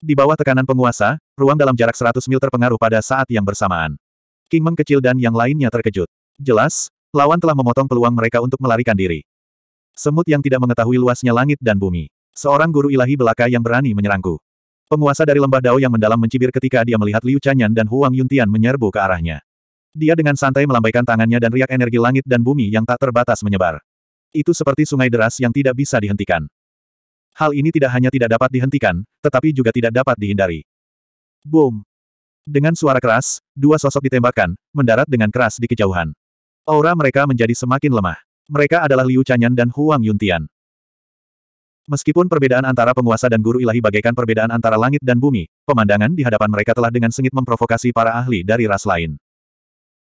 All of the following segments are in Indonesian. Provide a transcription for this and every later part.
Di bawah tekanan penguasa, ruang dalam jarak 100 mil terpengaruh pada saat yang bersamaan. King Meng kecil dan yang lainnya terkejut. Jelas, lawan telah memotong peluang mereka untuk melarikan diri. Semut yang tidak mengetahui luasnya langit dan bumi. Seorang guru ilahi belaka yang berani menyerangku. Penguasa dari lembah Dao yang mendalam mencibir ketika dia melihat Liu Chanyan dan Huang Yuntian menyerbu ke arahnya. Dia dengan santai melambaikan tangannya dan riak energi langit dan bumi yang tak terbatas menyebar. Itu seperti sungai deras yang tidak bisa dihentikan. Hal ini tidak hanya tidak dapat dihentikan, tetapi juga tidak dapat dihindari. Boom! Dengan suara keras, dua sosok ditembakkan, mendarat dengan keras di kejauhan. Aura mereka menjadi semakin lemah. Mereka adalah Liu Chanyan dan Huang Yuntian. Meskipun perbedaan antara penguasa dan guru ilahi bagaikan perbedaan antara langit dan bumi, pemandangan di hadapan mereka telah dengan sengit memprovokasi para ahli dari ras lain.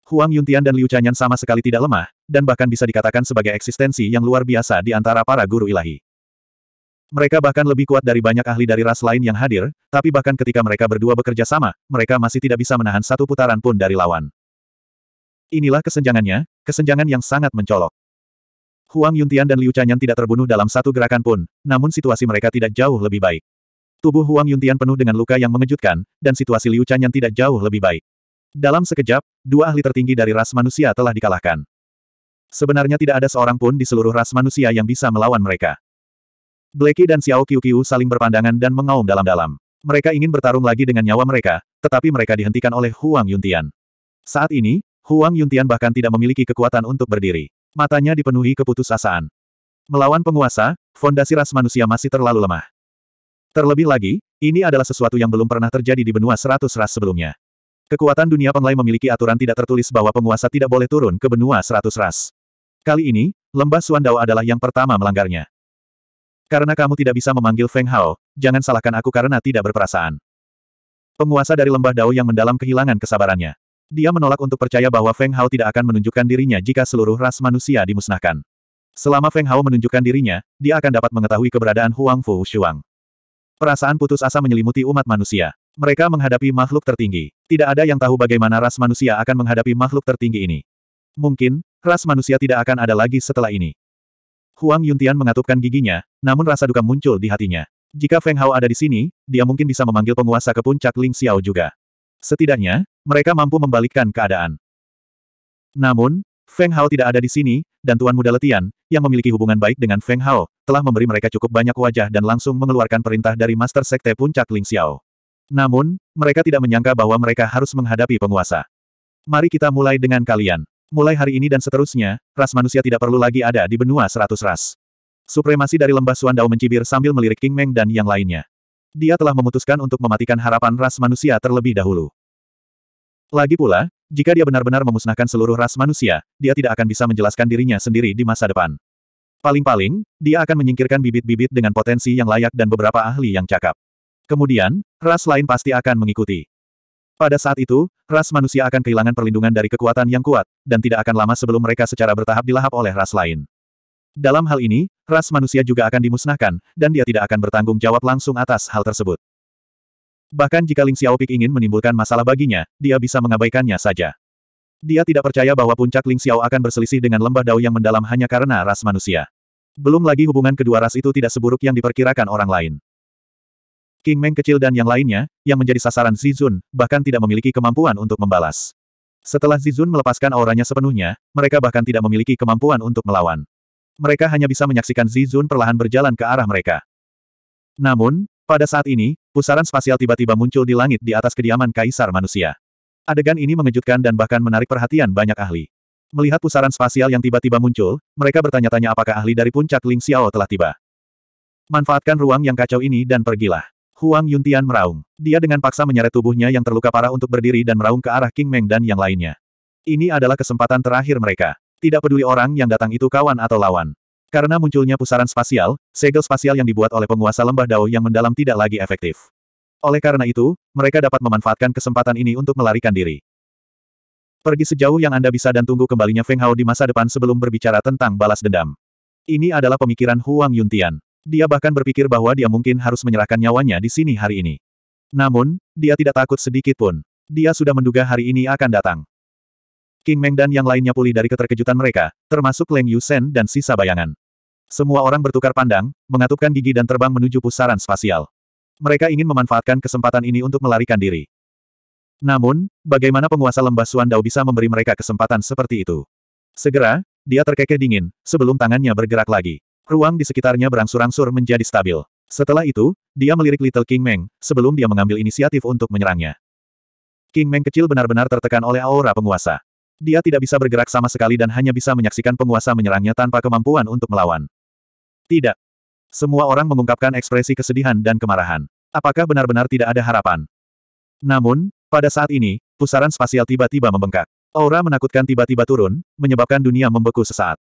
Huang Yuntian dan Liu Chanyan sama sekali tidak lemah, dan bahkan bisa dikatakan sebagai eksistensi yang luar biasa di antara para guru ilahi. Mereka bahkan lebih kuat dari banyak ahli dari ras lain yang hadir, tapi bahkan ketika mereka berdua bekerja sama, mereka masih tidak bisa menahan satu putaran pun dari lawan. Inilah kesenjangannya, kesenjangan yang sangat mencolok. Huang Yuntian dan Liu Chanyan tidak terbunuh dalam satu gerakan pun, namun situasi mereka tidak jauh lebih baik. Tubuh Huang Yuntian penuh dengan luka yang mengejutkan, dan situasi Liu Chanyan tidak jauh lebih baik. Dalam sekejap, dua ahli tertinggi dari ras manusia telah dikalahkan. Sebenarnya tidak ada seorang pun di seluruh ras manusia yang bisa melawan mereka. Blacky dan Xiao Qiu saling berpandangan dan mengaum dalam-dalam. Mereka ingin bertarung lagi dengan nyawa mereka, tetapi mereka dihentikan oleh Huang Yuntian. Saat ini, Huang Yuntian bahkan tidak memiliki kekuatan untuk berdiri. Matanya dipenuhi keputusasaan. Melawan penguasa, fondasi ras manusia masih terlalu lemah. Terlebih lagi, ini adalah sesuatu yang belum pernah terjadi di benua seratus ras sebelumnya. Kekuatan dunia penglai memiliki aturan tidak tertulis bahwa penguasa tidak boleh turun ke benua seratus ras. Kali ini, lembah Suandao adalah yang pertama melanggarnya. Karena kamu tidak bisa memanggil Feng Hao, jangan salahkan aku karena tidak berperasaan. Penguasa dari lembah Dao yang mendalam kehilangan kesabarannya. Dia menolak untuk percaya bahwa Feng Hao tidak akan menunjukkan dirinya jika seluruh ras manusia dimusnahkan. Selama Feng Hao menunjukkan dirinya, dia akan dapat mengetahui keberadaan Huang Fu Shuang. Perasaan putus asa menyelimuti umat manusia. Mereka menghadapi makhluk tertinggi. Tidak ada yang tahu bagaimana ras manusia akan menghadapi makhluk tertinggi ini. Mungkin, ras manusia tidak akan ada lagi setelah ini. Huang Yuntian mengatupkan giginya, namun rasa duka muncul di hatinya. Jika Feng Hao ada di sini, dia mungkin bisa memanggil penguasa ke puncak Ling Xiao juga. Setidaknya, mereka mampu membalikkan keadaan. Namun, Feng Hao tidak ada di sini, dan Tuan Muda Letian, yang memiliki hubungan baik dengan Feng Hao, telah memberi mereka cukup banyak wajah dan langsung mengeluarkan perintah dari Master Sekte Puncak Ling Xiao. Namun, mereka tidak menyangka bahwa mereka harus menghadapi penguasa. Mari kita mulai dengan kalian. Mulai hari ini dan seterusnya, ras manusia tidak perlu lagi ada di benua seratus ras. Supremasi dari lembah Suandao mencibir sambil melirik King Meng dan yang lainnya. Dia telah memutuskan untuk mematikan harapan ras manusia terlebih dahulu. Lagi pula, jika dia benar-benar memusnahkan seluruh ras manusia, dia tidak akan bisa menjelaskan dirinya sendiri di masa depan. Paling-paling, dia akan menyingkirkan bibit-bibit dengan potensi yang layak dan beberapa ahli yang cakap. Kemudian, ras lain pasti akan mengikuti. Pada saat itu, ras manusia akan kehilangan perlindungan dari kekuatan yang kuat, dan tidak akan lama sebelum mereka secara bertahap dilahap oleh ras lain. Dalam hal ini, ras manusia juga akan dimusnahkan, dan dia tidak akan bertanggung jawab langsung atas hal tersebut. Bahkan jika Ling Xiaoping ingin menimbulkan masalah baginya, dia bisa mengabaikannya saja. Dia tidak percaya bahwa puncak Ling Xiao akan berselisih dengan lembah dao yang mendalam hanya karena ras manusia. Belum lagi hubungan kedua ras itu tidak seburuk yang diperkirakan orang lain. King Meng kecil dan yang lainnya, yang menjadi sasaran Zizun, bahkan tidak memiliki kemampuan untuk membalas. Setelah Zizun melepaskan auranya sepenuhnya, mereka bahkan tidak memiliki kemampuan untuk melawan. Mereka hanya bisa menyaksikan Zizun perlahan berjalan ke arah mereka. Namun, pada saat ini, pusaran spasial tiba-tiba muncul di langit di atas kediaman Kaisar Manusia. Adegan ini mengejutkan dan bahkan menarik perhatian banyak ahli. Melihat pusaran spasial yang tiba-tiba muncul, mereka bertanya-tanya apakah ahli dari puncak Ling Xiao telah tiba. Manfaatkan ruang yang kacau ini dan pergilah. Huang Yuntian meraung. Dia dengan paksa menyeret tubuhnya yang terluka parah untuk berdiri dan meraung ke arah King Meng dan yang lainnya. Ini adalah kesempatan terakhir mereka. Tidak peduli orang yang datang itu kawan atau lawan. Karena munculnya pusaran spasial, segel spasial yang dibuat oleh penguasa lembah Dao yang mendalam tidak lagi efektif. Oleh karena itu, mereka dapat memanfaatkan kesempatan ini untuk melarikan diri. Pergi sejauh yang Anda bisa dan tunggu kembalinya Feng Hao di masa depan sebelum berbicara tentang balas dendam. Ini adalah pemikiran Huang Yuntian. Dia bahkan berpikir bahwa dia mungkin harus menyerahkan nyawanya di sini hari ini. Namun, dia tidak takut sedikit pun. Dia sudah menduga hari ini akan datang. King Meng dan yang lainnya pulih dari keterkejutan mereka, termasuk Leng Yusen dan sisa bayangan. Semua orang bertukar pandang, mengatupkan gigi dan terbang menuju pusaran spasial. Mereka ingin memanfaatkan kesempatan ini untuk melarikan diri. Namun, bagaimana penguasa lembah Suandao bisa memberi mereka kesempatan seperti itu? Segera, dia terkekeh dingin, sebelum tangannya bergerak lagi. Ruang di sekitarnya berangsur-angsur menjadi stabil. Setelah itu, dia melirik Little King Meng, sebelum dia mengambil inisiatif untuk menyerangnya. King Meng kecil benar-benar tertekan oleh aura penguasa. Dia tidak bisa bergerak sama sekali dan hanya bisa menyaksikan penguasa menyerangnya tanpa kemampuan untuk melawan. Tidak. Semua orang mengungkapkan ekspresi kesedihan dan kemarahan. Apakah benar-benar tidak ada harapan? Namun, pada saat ini, pusaran spasial tiba-tiba membengkak. Aura menakutkan tiba-tiba turun, menyebabkan dunia membeku sesaat.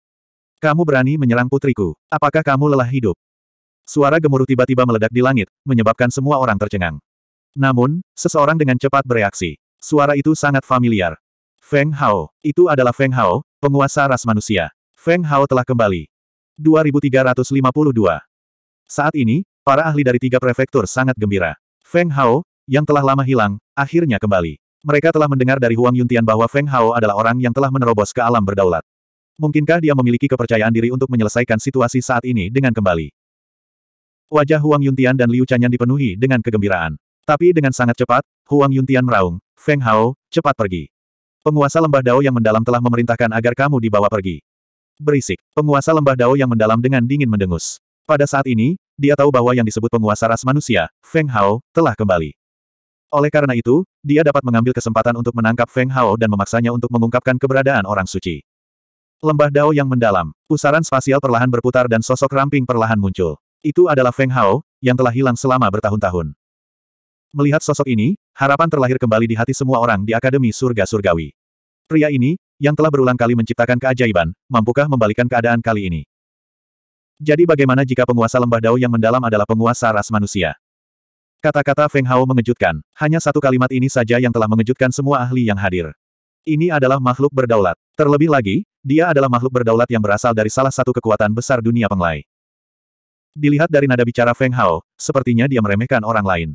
Kamu berani menyerang putriku. Apakah kamu lelah hidup? Suara gemuruh tiba-tiba meledak di langit, menyebabkan semua orang tercengang. Namun, seseorang dengan cepat bereaksi. Suara itu sangat familiar. Feng Hao. Itu adalah Feng Hao, penguasa ras manusia. Feng Hao telah kembali. 2352. Saat ini, para ahli dari tiga prefektur sangat gembira. Feng Hao, yang telah lama hilang, akhirnya kembali. Mereka telah mendengar dari Huang Yuntian bahwa Feng Hao adalah orang yang telah menerobos ke alam berdaulat. Mungkinkah dia memiliki kepercayaan diri untuk menyelesaikan situasi saat ini dengan kembali? Wajah Huang Yuntian dan Liu Chanyan dipenuhi dengan kegembiraan. Tapi dengan sangat cepat, Huang Yuntian meraung, Feng Hao, cepat pergi. Penguasa lembah Dao yang mendalam telah memerintahkan agar kamu dibawa pergi. Berisik, penguasa lembah Dao yang mendalam dengan dingin mendengus. Pada saat ini, dia tahu bahwa yang disebut penguasa ras manusia, Feng Hao, telah kembali. Oleh karena itu, dia dapat mengambil kesempatan untuk menangkap Feng Hao dan memaksanya untuk mengungkapkan keberadaan orang suci. Lembah Dao yang mendalam, pusaran spasial perlahan berputar dan sosok ramping perlahan muncul. Itu adalah Feng Hao, yang telah hilang selama bertahun-tahun. Melihat sosok ini, harapan terlahir kembali di hati semua orang di Akademi Surga Surgawi. Pria ini, yang telah berulang kali menciptakan keajaiban, mampukah membalikan keadaan kali ini? Jadi bagaimana jika penguasa lembah Dao yang mendalam adalah penguasa ras manusia? Kata-kata Feng Hao mengejutkan, hanya satu kalimat ini saja yang telah mengejutkan semua ahli yang hadir. Ini adalah makhluk berdaulat. Terlebih lagi, dia adalah makhluk berdaulat yang berasal dari salah satu kekuatan besar dunia penglai. Dilihat dari nada bicara Feng Hao, sepertinya dia meremehkan orang lain.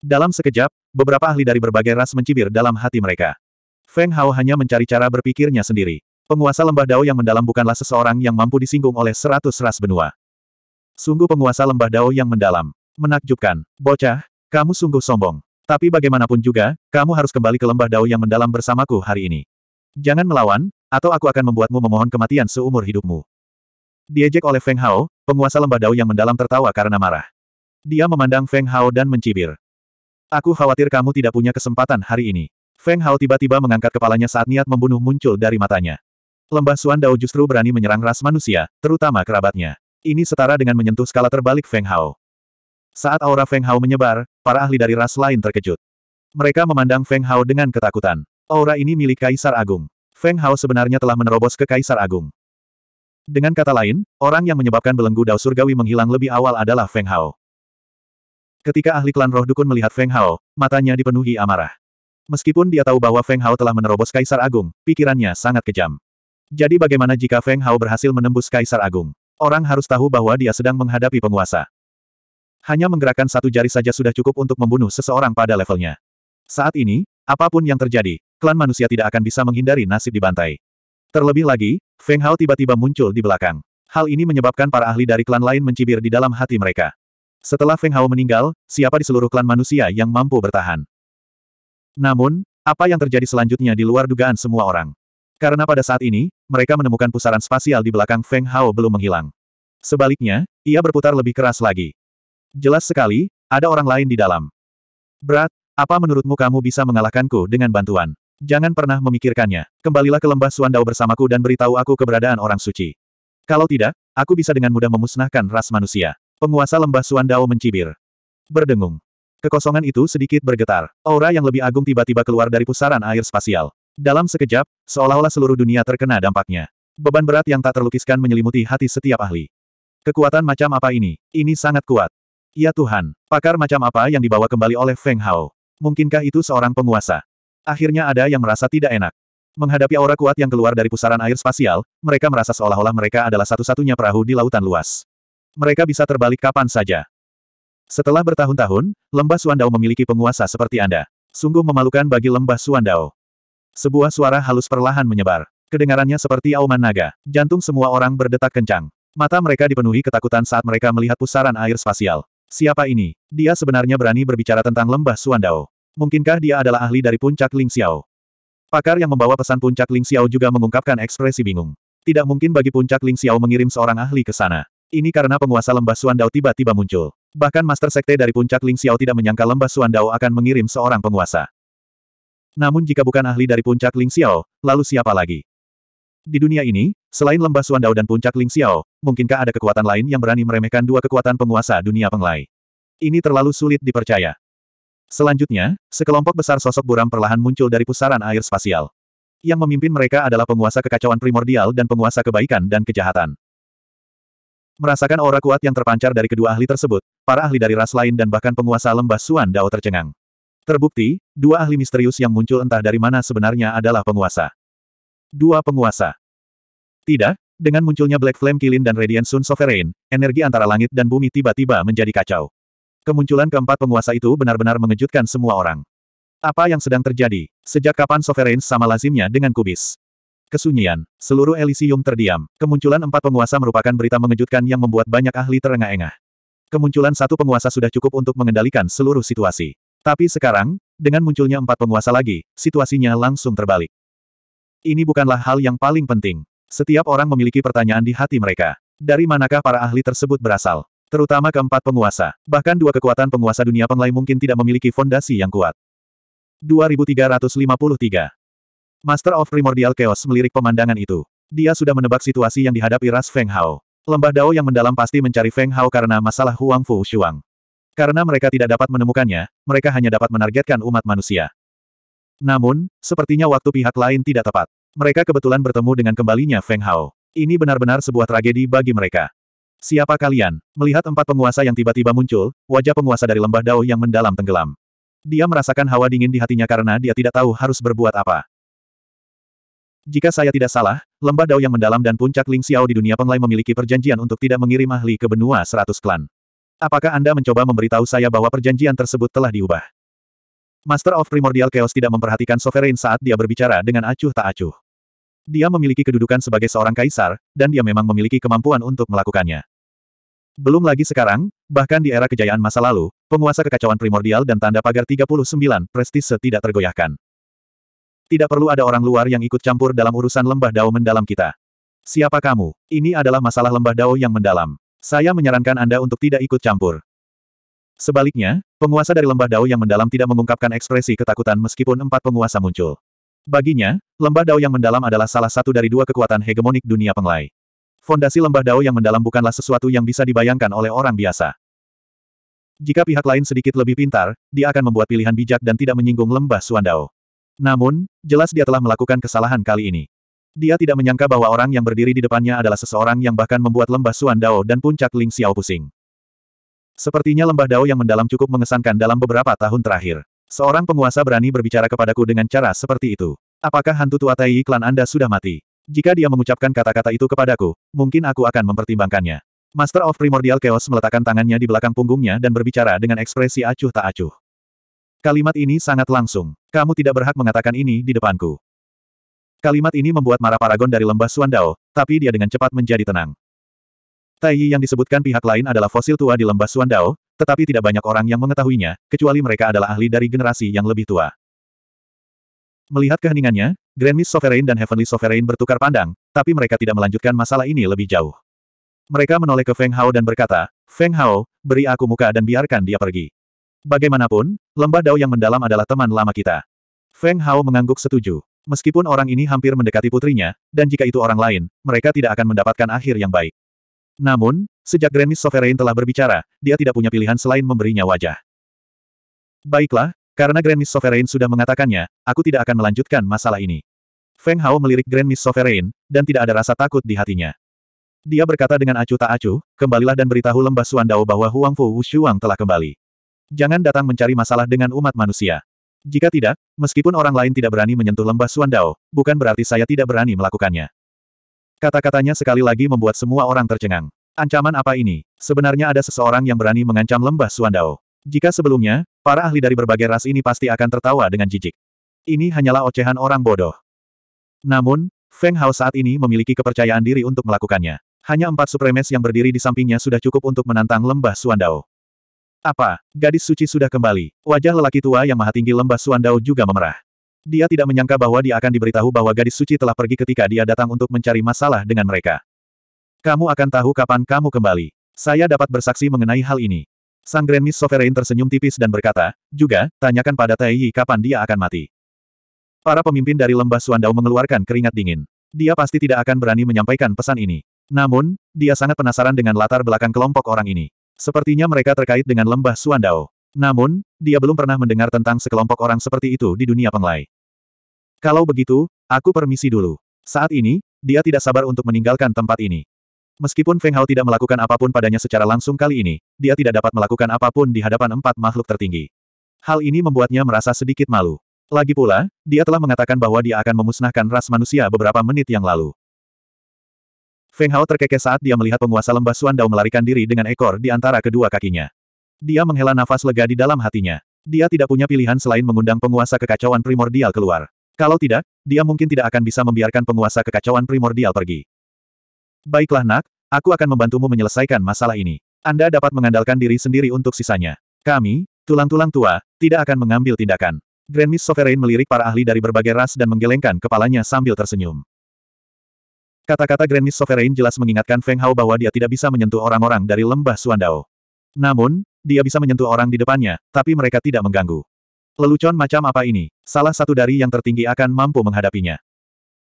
Dalam sekejap, beberapa ahli dari berbagai ras mencibir dalam hati mereka. Feng Hao hanya mencari cara berpikirnya sendiri. Penguasa lembah Dao yang mendalam bukanlah seseorang yang mampu disinggung oleh seratus ras benua. Sungguh penguasa lembah Dao yang mendalam. Menakjubkan. Bocah, kamu sungguh sombong. Tapi bagaimanapun juga, kamu harus kembali ke lembah dao yang mendalam bersamaku hari ini. Jangan melawan, atau aku akan membuatmu memohon kematian seumur hidupmu. Diejek oleh Feng Hao, penguasa lembah dao yang mendalam tertawa karena marah. Dia memandang Feng Hao dan mencibir. Aku khawatir kamu tidak punya kesempatan hari ini. Feng Hao tiba-tiba mengangkat kepalanya saat niat membunuh muncul dari matanya. Lembah Suan Dao justru berani menyerang ras manusia, terutama kerabatnya. Ini setara dengan menyentuh skala terbalik Feng Hao. Saat aura Feng Hao menyebar, para ahli dari ras lain terkejut. Mereka memandang Feng Hao dengan ketakutan. Aura ini milik Kaisar Agung. Feng Hao sebenarnya telah menerobos ke Kaisar Agung. Dengan kata lain, orang yang menyebabkan belenggu Dao Surgawi menghilang lebih awal adalah Feng Hao. Ketika ahli klan roh dukun melihat Feng Hao, matanya dipenuhi amarah. Meskipun dia tahu bahwa Feng Hao telah menerobos Kaisar Agung, pikirannya sangat kejam. Jadi bagaimana jika Feng Hao berhasil menembus Kaisar Agung? Orang harus tahu bahwa dia sedang menghadapi penguasa. Hanya menggerakkan satu jari saja sudah cukup untuk membunuh seseorang pada levelnya. Saat ini, apapun yang terjadi, klan manusia tidak akan bisa menghindari nasib dibantai. Terlebih lagi, Feng Hao tiba-tiba muncul di belakang. Hal ini menyebabkan para ahli dari klan lain mencibir di dalam hati mereka. Setelah Feng Hao meninggal, siapa di seluruh klan manusia yang mampu bertahan? Namun, apa yang terjadi selanjutnya di luar dugaan semua orang. Karena pada saat ini, mereka menemukan pusaran spasial di belakang Feng Hao belum menghilang. Sebaliknya, ia berputar lebih keras lagi. Jelas sekali, ada orang lain di dalam. Berat, apa menurutmu kamu bisa mengalahkanku dengan bantuan? Jangan pernah memikirkannya. Kembalilah ke lembah Suandao bersamaku dan beritahu aku keberadaan orang suci. Kalau tidak, aku bisa dengan mudah memusnahkan ras manusia. Penguasa lembah Suandao mencibir. Berdengung. Kekosongan itu sedikit bergetar. Aura yang lebih agung tiba-tiba keluar dari pusaran air spasial. Dalam sekejap, seolah-olah seluruh dunia terkena dampaknya. Beban berat yang tak terlukiskan menyelimuti hati setiap ahli. Kekuatan macam apa ini? Ini sangat kuat. Ya Tuhan, pakar macam apa yang dibawa kembali oleh Feng Hao? Mungkinkah itu seorang penguasa? Akhirnya ada yang merasa tidak enak. Menghadapi aura kuat yang keluar dari pusaran air spasial, mereka merasa seolah-olah mereka adalah satu-satunya perahu di lautan luas. Mereka bisa terbalik kapan saja. Setelah bertahun-tahun, lembah Suandao memiliki penguasa seperti Anda. Sungguh memalukan bagi lembah Suandao. Sebuah suara halus perlahan menyebar. Kedengarannya seperti auman naga. Jantung semua orang berdetak kencang. Mata mereka dipenuhi ketakutan saat mereka melihat pusaran air spasial. Siapa ini? Dia sebenarnya berani berbicara tentang lembah Suandao. Mungkinkah dia adalah ahli dari puncak Ling Xiao? Pakar yang membawa pesan puncak Ling Xiao juga mengungkapkan ekspresi bingung. Tidak mungkin bagi puncak Ling Xiao mengirim seorang ahli ke sana. Ini karena penguasa lembah Suandao tiba-tiba muncul. Bahkan Master Sekte dari puncak Ling Xiao tidak menyangka lembah Suandao akan mengirim seorang penguasa. Namun jika bukan ahli dari puncak Ling Xiao, lalu siapa lagi? Di dunia ini, selain lembah Suan Dao dan puncak Ling Xiao, mungkinkah ada kekuatan lain yang berani meremehkan dua kekuatan penguasa dunia penglai? Ini terlalu sulit dipercaya. Selanjutnya, sekelompok besar sosok buram perlahan muncul dari pusaran air spasial. Yang memimpin mereka adalah penguasa kekacauan primordial dan penguasa kebaikan dan kejahatan. Merasakan aura kuat yang terpancar dari kedua ahli tersebut, para ahli dari ras lain dan bahkan penguasa lembah Suan Dao tercengang. Terbukti, dua ahli misterius yang muncul entah dari mana sebenarnya adalah penguasa. Dua penguasa. Tidak, dengan munculnya Black Flame Kilin dan Radiant Sun Sovereign, energi antara langit dan bumi tiba-tiba menjadi kacau. Kemunculan keempat penguasa itu benar-benar mengejutkan semua orang. Apa yang sedang terjadi? Sejak kapan Sovereign sama lazimnya dengan kubis? Kesunyian. Seluruh Elysium terdiam. Kemunculan empat penguasa merupakan berita mengejutkan yang membuat banyak ahli terengah-engah. Kemunculan satu penguasa sudah cukup untuk mengendalikan seluruh situasi. Tapi sekarang, dengan munculnya empat penguasa lagi, situasinya langsung terbalik. Ini bukanlah hal yang paling penting. Setiap orang memiliki pertanyaan di hati mereka. Dari manakah para ahli tersebut berasal? Terutama keempat penguasa. Bahkan dua kekuatan penguasa dunia penglai mungkin tidak memiliki fondasi yang kuat. 2353 Master of Primordial Chaos melirik pemandangan itu. Dia sudah menebak situasi yang dihadapi Ras Feng Hao. Lembah Dao yang mendalam pasti mencari Feng Hao karena masalah Huang Fu Shuang. Karena mereka tidak dapat menemukannya, mereka hanya dapat menargetkan umat manusia. Namun, sepertinya waktu pihak lain tidak tepat. Mereka kebetulan bertemu dengan kembalinya Feng Hao. Ini benar-benar sebuah tragedi bagi mereka. Siapa kalian? Melihat empat penguasa yang tiba-tiba muncul, wajah penguasa dari lembah Dao yang mendalam tenggelam. Dia merasakan hawa dingin di hatinya karena dia tidak tahu harus berbuat apa. Jika saya tidak salah, lembah Dao yang mendalam dan puncak Ling Xiao di dunia penglai memiliki perjanjian untuk tidak mengirim ahli ke benua seratus klan. Apakah Anda mencoba memberitahu saya bahwa perjanjian tersebut telah diubah? Master of Primordial Chaos tidak memperhatikan Sovereign saat dia berbicara dengan acuh tak acuh. Dia memiliki kedudukan sebagai seorang kaisar, dan dia memang memiliki kemampuan untuk melakukannya. Belum lagi sekarang, bahkan di era kejayaan masa lalu, penguasa kekacauan primordial dan tanda pagar 39 prestise tidak tergoyahkan. Tidak perlu ada orang luar yang ikut campur dalam urusan lembah dao mendalam kita. Siapa kamu? Ini adalah masalah lembah dao yang mendalam. Saya menyarankan Anda untuk tidak ikut campur. Sebaliknya, penguasa dari lembah Dao yang mendalam tidak mengungkapkan ekspresi ketakutan meskipun empat penguasa muncul. Baginya, lembah Dao yang mendalam adalah salah satu dari dua kekuatan hegemonik dunia penglai. Fondasi lembah Dao yang mendalam bukanlah sesuatu yang bisa dibayangkan oleh orang biasa. Jika pihak lain sedikit lebih pintar, dia akan membuat pilihan bijak dan tidak menyinggung lembah Suandao. Namun, jelas dia telah melakukan kesalahan kali ini. Dia tidak menyangka bahwa orang yang berdiri di depannya adalah seseorang yang bahkan membuat lembah Suandao dan puncak Ling Xiao pusing. Sepertinya lembah Dao yang mendalam cukup mengesankan dalam beberapa tahun terakhir. Seorang penguasa berani berbicara kepadaku dengan cara seperti itu. Apakah hantu tua Tai klan Anda sudah mati? Jika dia mengucapkan kata-kata itu kepadaku, mungkin aku akan mempertimbangkannya. Master of Primordial Chaos meletakkan tangannya di belakang punggungnya dan berbicara dengan ekspresi acuh tak acuh. Kalimat ini sangat langsung. Kamu tidak berhak mengatakan ini di depanku. Kalimat ini membuat marah Paragon dari lembah Suandao, tapi dia dengan cepat menjadi tenang. Tai Yi yang disebutkan pihak lain adalah fosil tua di lembah Suandao, tetapi tidak banyak orang yang mengetahuinya, kecuali mereka adalah ahli dari generasi yang lebih tua. Melihat keheningannya, Grand Miss Sovereign dan Heavenly Sovereign bertukar pandang, tapi mereka tidak melanjutkan masalah ini lebih jauh. Mereka menoleh ke Feng Hao dan berkata, Feng Hao, beri aku muka dan biarkan dia pergi. Bagaimanapun, lembah Dao yang mendalam adalah teman lama kita. Feng Hao mengangguk setuju. Meskipun orang ini hampir mendekati putrinya, dan jika itu orang lain, mereka tidak akan mendapatkan akhir yang baik. Namun, sejak Grand Miss Sovereign telah berbicara, dia tidak punya pilihan selain memberinya wajah. Baiklah, karena Grand Miss Sovereign sudah mengatakannya, aku tidak akan melanjutkan masalah ini. Feng Hao melirik Grand Miss Sovereign, dan tidak ada rasa takut di hatinya. Dia berkata dengan acuh tak acuh, kembalilah dan beritahu lembah Suandao bahwa Huang Fu Wushuang telah kembali. Jangan datang mencari masalah dengan umat manusia. Jika tidak, meskipun orang lain tidak berani menyentuh lembah Suandao, bukan berarti saya tidak berani melakukannya. Kata-katanya sekali lagi membuat semua orang tercengang. Ancaman apa ini? Sebenarnya ada seseorang yang berani mengancam lembah Suandao. Jika sebelumnya, para ahli dari berbagai ras ini pasti akan tertawa dengan jijik. Ini hanyalah ocehan orang bodoh. Namun, Feng Hao saat ini memiliki kepercayaan diri untuk melakukannya. Hanya empat supremes yang berdiri di sampingnya sudah cukup untuk menantang lembah Suandao. Apa? Gadis suci sudah kembali. Wajah lelaki tua yang maha tinggi lembah Suandao juga memerah. Dia tidak menyangka bahwa dia akan diberitahu bahwa gadis suci telah pergi ketika dia datang untuk mencari masalah dengan mereka. Kamu akan tahu kapan kamu kembali. Saya dapat bersaksi mengenai hal ini. Sang Grand Miss Sovereign tersenyum tipis dan berkata, juga, tanyakan pada Taiyi kapan dia akan mati. Para pemimpin dari lembah Suandao mengeluarkan keringat dingin. Dia pasti tidak akan berani menyampaikan pesan ini. Namun, dia sangat penasaran dengan latar belakang kelompok orang ini. Sepertinya mereka terkait dengan lembah Suandao. Namun, dia belum pernah mendengar tentang sekelompok orang seperti itu di dunia penglai. Kalau begitu, aku permisi dulu. Saat ini, dia tidak sabar untuk meninggalkan tempat ini. Meskipun Feng Hao tidak melakukan apapun padanya secara langsung kali ini, dia tidak dapat melakukan apapun di hadapan empat makhluk tertinggi. Hal ini membuatnya merasa sedikit malu. Lagi pula, dia telah mengatakan bahwa dia akan memusnahkan ras manusia beberapa menit yang lalu. Feng Hao terkekeh saat dia melihat penguasa lembah Suan Dao melarikan diri dengan ekor di antara kedua kakinya. Dia menghela nafas lega di dalam hatinya. Dia tidak punya pilihan selain mengundang penguasa kekacauan primordial keluar. Kalau tidak, dia mungkin tidak akan bisa membiarkan penguasa kekacauan primordial pergi. Baiklah nak, aku akan membantumu menyelesaikan masalah ini. Anda dapat mengandalkan diri sendiri untuk sisanya. Kami, tulang-tulang tua, tidak akan mengambil tindakan. Grand Miss Sovereign melirik para ahli dari berbagai ras dan menggelengkan kepalanya sambil tersenyum. Kata-kata Grand Miss Sovereign jelas mengingatkan Feng Hao bahwa dia tidak bisa menyentuh orang-orang dari lembah Suandao. Namun, dia bisa menyentuh orang di depannya, tapi mereka tidak mengganggu. Lelucon macam apa ini? Salah satu dari yang tertinggi akan mampu menghadapinya.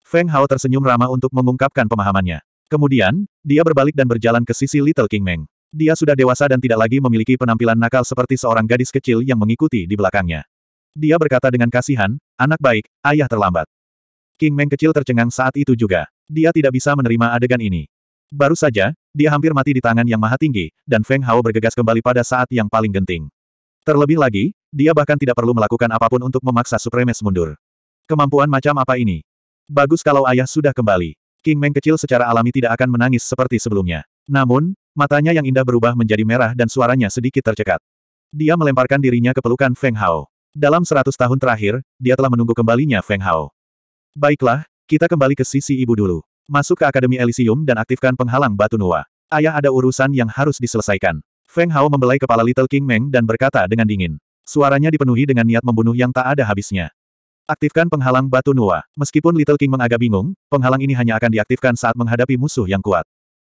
Feng Hao tersenyum ramah untuk mengungkapkan pemahamannya. Kemudian, dia berbalik dan berjalan ke sisi Little King Meng. Dia sudah dewasa dan tidak lagi memiliki penampilan nakal seperti seorang gadis kecil yang mengikuti di belakangnya. Dia berkata dengan kasihan, anak baik, ayah terlambat. King Meng kecil tercengang saat itu juga. Dia tidak bisa menerima adegan ini. Baru saja, dia hampir mati di tangan yang maha tinggi, dan Feng Hao bergegas kembali pada saat yang paling genting. Terlebih lagi, dia bahkan tidak perlu melakukan apapun untuk memaksa Supremes mundur. Kemampuan macam apa ini? Bagus kalau ayah sudah kembali. King Meng kecil secara alami tidak akan menangis seperti sebelumnya. Namun, matanya yang indah berubah menjadi merah dan suaranya sedikit tercekat. Dia melemparkan dirinya ke pelukan Feng Hao. Dalam seratus tahun terakhir, dia telah menunggu kembalinya Feng Hao. Baiklah, kita kembali ke sisi ibu dulu. Masuk ke Akademi Elysium dan aktifkan penghalang batu Nuwa. Ayah ada urusan yang harus diselesaikan. Feng Hao membelai kepala Little King Meng dan berkata dengan dingin. Suaranya dipenuhi dengan niat membunuh yang tak ada habisnya. Aktifkan penghalang batu Nuwa. Meskipun Little King Meng agak bingung, penghalang ini hanya akan diaktifkan saat menghadapi musuh yang kuat.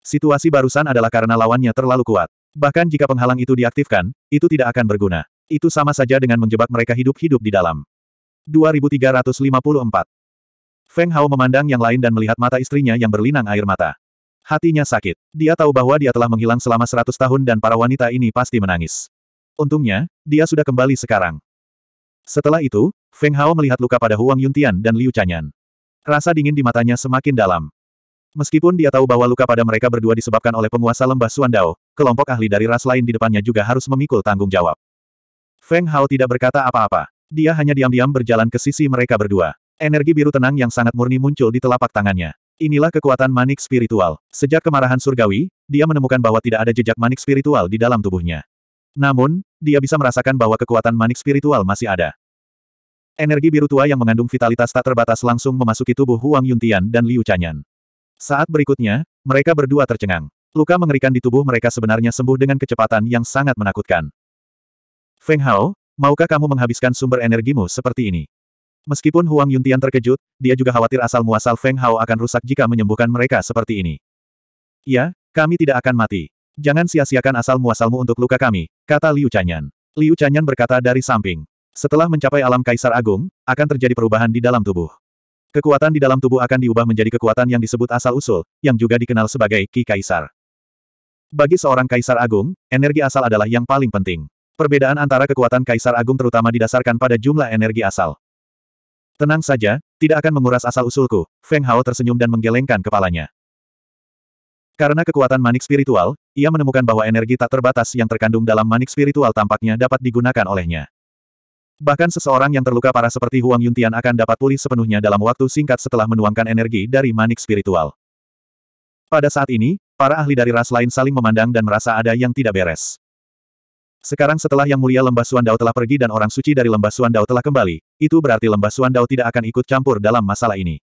Situasi barusan adalah karena lawannya terlalu kuat. Bahkan jika penghalang itu diaktifkan, itu tidak akan berguna. Itu sama saja dengan menjebak mereka hidup-hidup di dalam. 2354 Feng Hao memandang yang lain dan melihat mata istrinya yang berlinang air mata. Hatinya sakit. Dia tahu bahwa dia telah menghilang selama seratus tahun dan para wanita ini pasti menangis. Untungnya, dia sudah kembali sekarang. Setelah itu, Feng Hao melihat luka pada Huang Yuntian dan Liu Chanyan. Rasa dingin di matanya semakin dalam. Meskipun dia tahu bahwa luka pada mereka berdua disebabkan oleh penguasa lembah Suandao, kelompok ahli dari ras lain di depannya juga harus memikul tanggung jawab. Feng Hao tidak berkata apa-apa. Dia hanya diam-diam berjalan ke sisi mereka berdua. Energi biru tenang yang sangat murni muncul di telapak tangannya. Inilah kekuatan manik spiritual. Sejak kemarahan surgawi, dia menemukan bahwa tidak ada jejak manik spiritual di dalam tubuhnya. Namun, dia bisa merasakan bahwa kekuatan manik spiritual masih ada. Energi biru tua yang mengandung vitalitas tak terbatas langsung memasuki tubuh Huang Yuntian dan Liu Chanyan. Saat berikutnya, mereka berdua tercengang. Luka mengerikan di tubuh mereka sebenarnya sembuh dengan kecepatan yang sangat menakutkan. Feng Hao, maukah kamu menghabiskan sumber energimu seperti ini? Meskipun Huang Yuntian terkejut, dia juga khawatir asal-muasal Feng Hao akan rusak jika menyembuhkan mereka seperti ini. Ya, kami tidak akan mati. Jangan sia-siakan asal-muasalmu untuk luka kami, kata Liu Chanyan. Liu Chanyan berkata dari samping. Setelah mencapai alam Kaisar Agung, akan terjadi perubahan di dalam tubuh. Kekuatan di dalam tubuh akan diubah menjadi kekuatan yang disebut asal-usul, yang juga dikenal sebagai Ki Kaisar. Bagi seorang Kaisar Agung, energi asal adalah yang paling penting. Perbedaan antara kekuatan Kaisar Agung terutama didasarkan pada jumlah energi asal. Tenang saja, tidak akan menguras asal-usulku, Feng Hao tersenyum dan menggelengkan kepalanya. Karena kekuatan manik spiritual, ia menemukan bahwa energi tak terbatas yang terkandung dalam manik spiritual tampaknya dapat digunakan olehnya. Bahkan seseorang yang terluka parah seperti Huang Yuntian akan dapat pulih sepenuhnya dalam waktu singkat setelah menuangkan energi dari manik spiritual. Pada saat ini, para ahli dari ras lain saling memandang dan merasa ada yang tidak beres. Sekarang setelah Yang Mulia Lembah Suandao telah pergi dan orang suci dari Lembah Suandao telah kembali, itu berarti Lembah Suandao tidak akan ikut campur dalam masalah ini.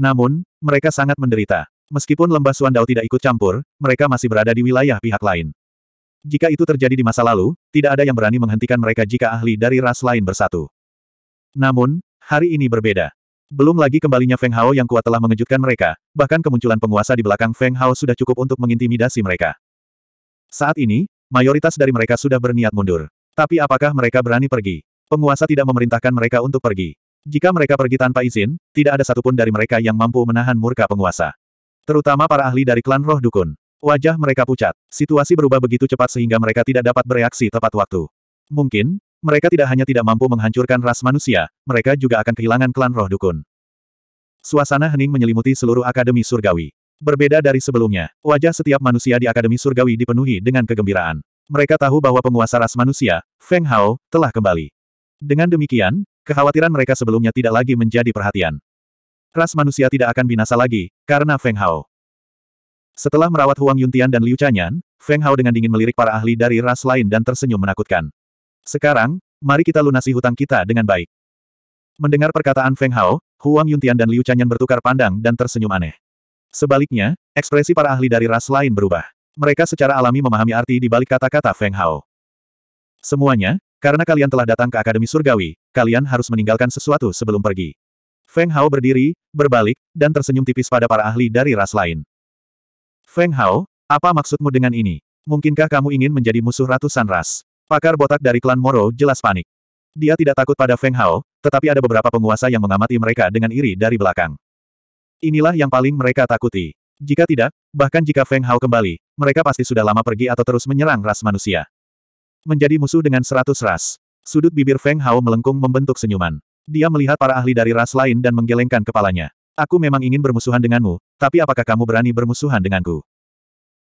Namun, mereka sangat menderita. Meskipun Lembah Suandao tidak ikut campur, mereka masih berada di wilayah pihak lain. Jika itu terjadi di masa lalu, tidak ada yang berani menghentikan mereka jika ahli dari ras lain bersatu. Namun, hari ini berbeda. Belum lagi kembalinya Feng Hao yang kuat telah mengejutkan mereka, bahkan kemunculan penguasa di belakang Feng Hao sudah cukup untuk mengintimidasi mereka. Saat ini, Mayoritas dari mereka sudah berniat mundur. Tapi apakah mereka berani pergi? Penguasa tidak memerintahkan mereka untuk pergi. Jika mereka pergi tanpa izin, tidak ada satupun dari mereka yang mampu menahan murka penguasa. Terutama para ahli dari klan roh dukun. Wajah mereka pucat. Situasi berubah begitu cepat sehingga mereka tidak dapat bereaksi tepat waktu. Mungkin, mereka tidak hanya tidak mampu menghancurkan ras manusia, mereka juga akan kehilangan klan roh dukun. Suasana hening menyelimuti seluruh Akademi Surgawi. Berbeda dari sebelumnya, wajah setiap manusia di Akademi Surgawi dipenuhi dengan kegembiraan. Mereka tahu bahwa penguasa ras manusia, Feng Hao, telah kembali. Dengan demikian, kekhawatiran mereka sebelumnya tidak lagi menjadi perhatian. Ras manusia tidak akan binasa lagi, karena Feng Hao. Setelah merawat Huang Yuntian dan Liu Chanyan, Feng Hao dengan dingin melirik para ahli dari ras lain dan tersenyum menakutkan. Sekarang, mari kita lunasi hutang kita dengan baik. Mendengar perkataan Feng Hao, Huang Yuntian dan Liu Chanyan bertukar pandang dan tersenyum aneh. Sebaliknya, ekspresi para ahli dari ras lain berubah. Mereka secara alami memahami arti di balik kata-kata Feng Hao. Semuanya, karena kalian telah datang ke Akademi Surgawi, kalian harus meninggalkan sesuatu sebelum pergi. Feng Hao berdiri, berbalik, dan tersenyum tipis pada para ahli dari ras lain. Feng Hao, apa maksudmu dengan ini? Mungkinkah kamu ingin menjadi musuh ratusan ras? Pakar botak dari klan Moro jelas panik. Dia tidak takut pada Feng Hao, tetapi ada beberapa penguasa yang mengamati mereka dengan iri dari belakang. Inilah yang paling mereka takuti. Jika tidak, bahkan jika Feng Hao kembali, mereka pasti sudah lama pergi atau terus menyerang ras manusia. Menjadi musuh dengan seratus ras. Sudut bibir Feng Hao melengkung membentuk senyuman. Dia melihat para ahli dari ras lain dan menggelengkan kepalanya. Aku memang ingin bermusuhan denganmu, tapi apakah kamu berani bermusuhan denganku?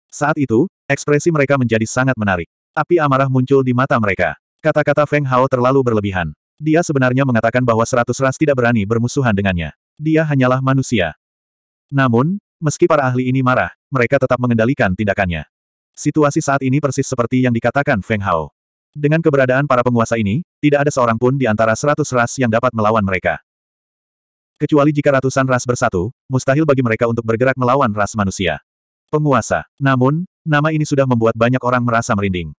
Saat itu, ekspresi mereka menjadi sangat menarik. Api amarah muncul di mata mereka. Kata-kata Feng Hao terlalu berlebihan. Dia sebenarnya mengatakan bahwa seratus ras tidak berani bermusuhan dengannya. Dia hanyalah manusia. Namun, meski para ahli ini marah, mereka tetap mengendalikan tindakannya. Situasi saat ini persis seperti yang dikatakan Feng Hao. Dengan keberadaan para penguasa ini, tidak ada seorang pun di antara seratus ras yang dapat melawan mereka. Kecuali jika ratusan ras bersatu, mustahil bagi mereka untuk bergerak melawan ras manusia. Penguasa. Namun, nama ini sudah membuat banyak orang merasa merinding.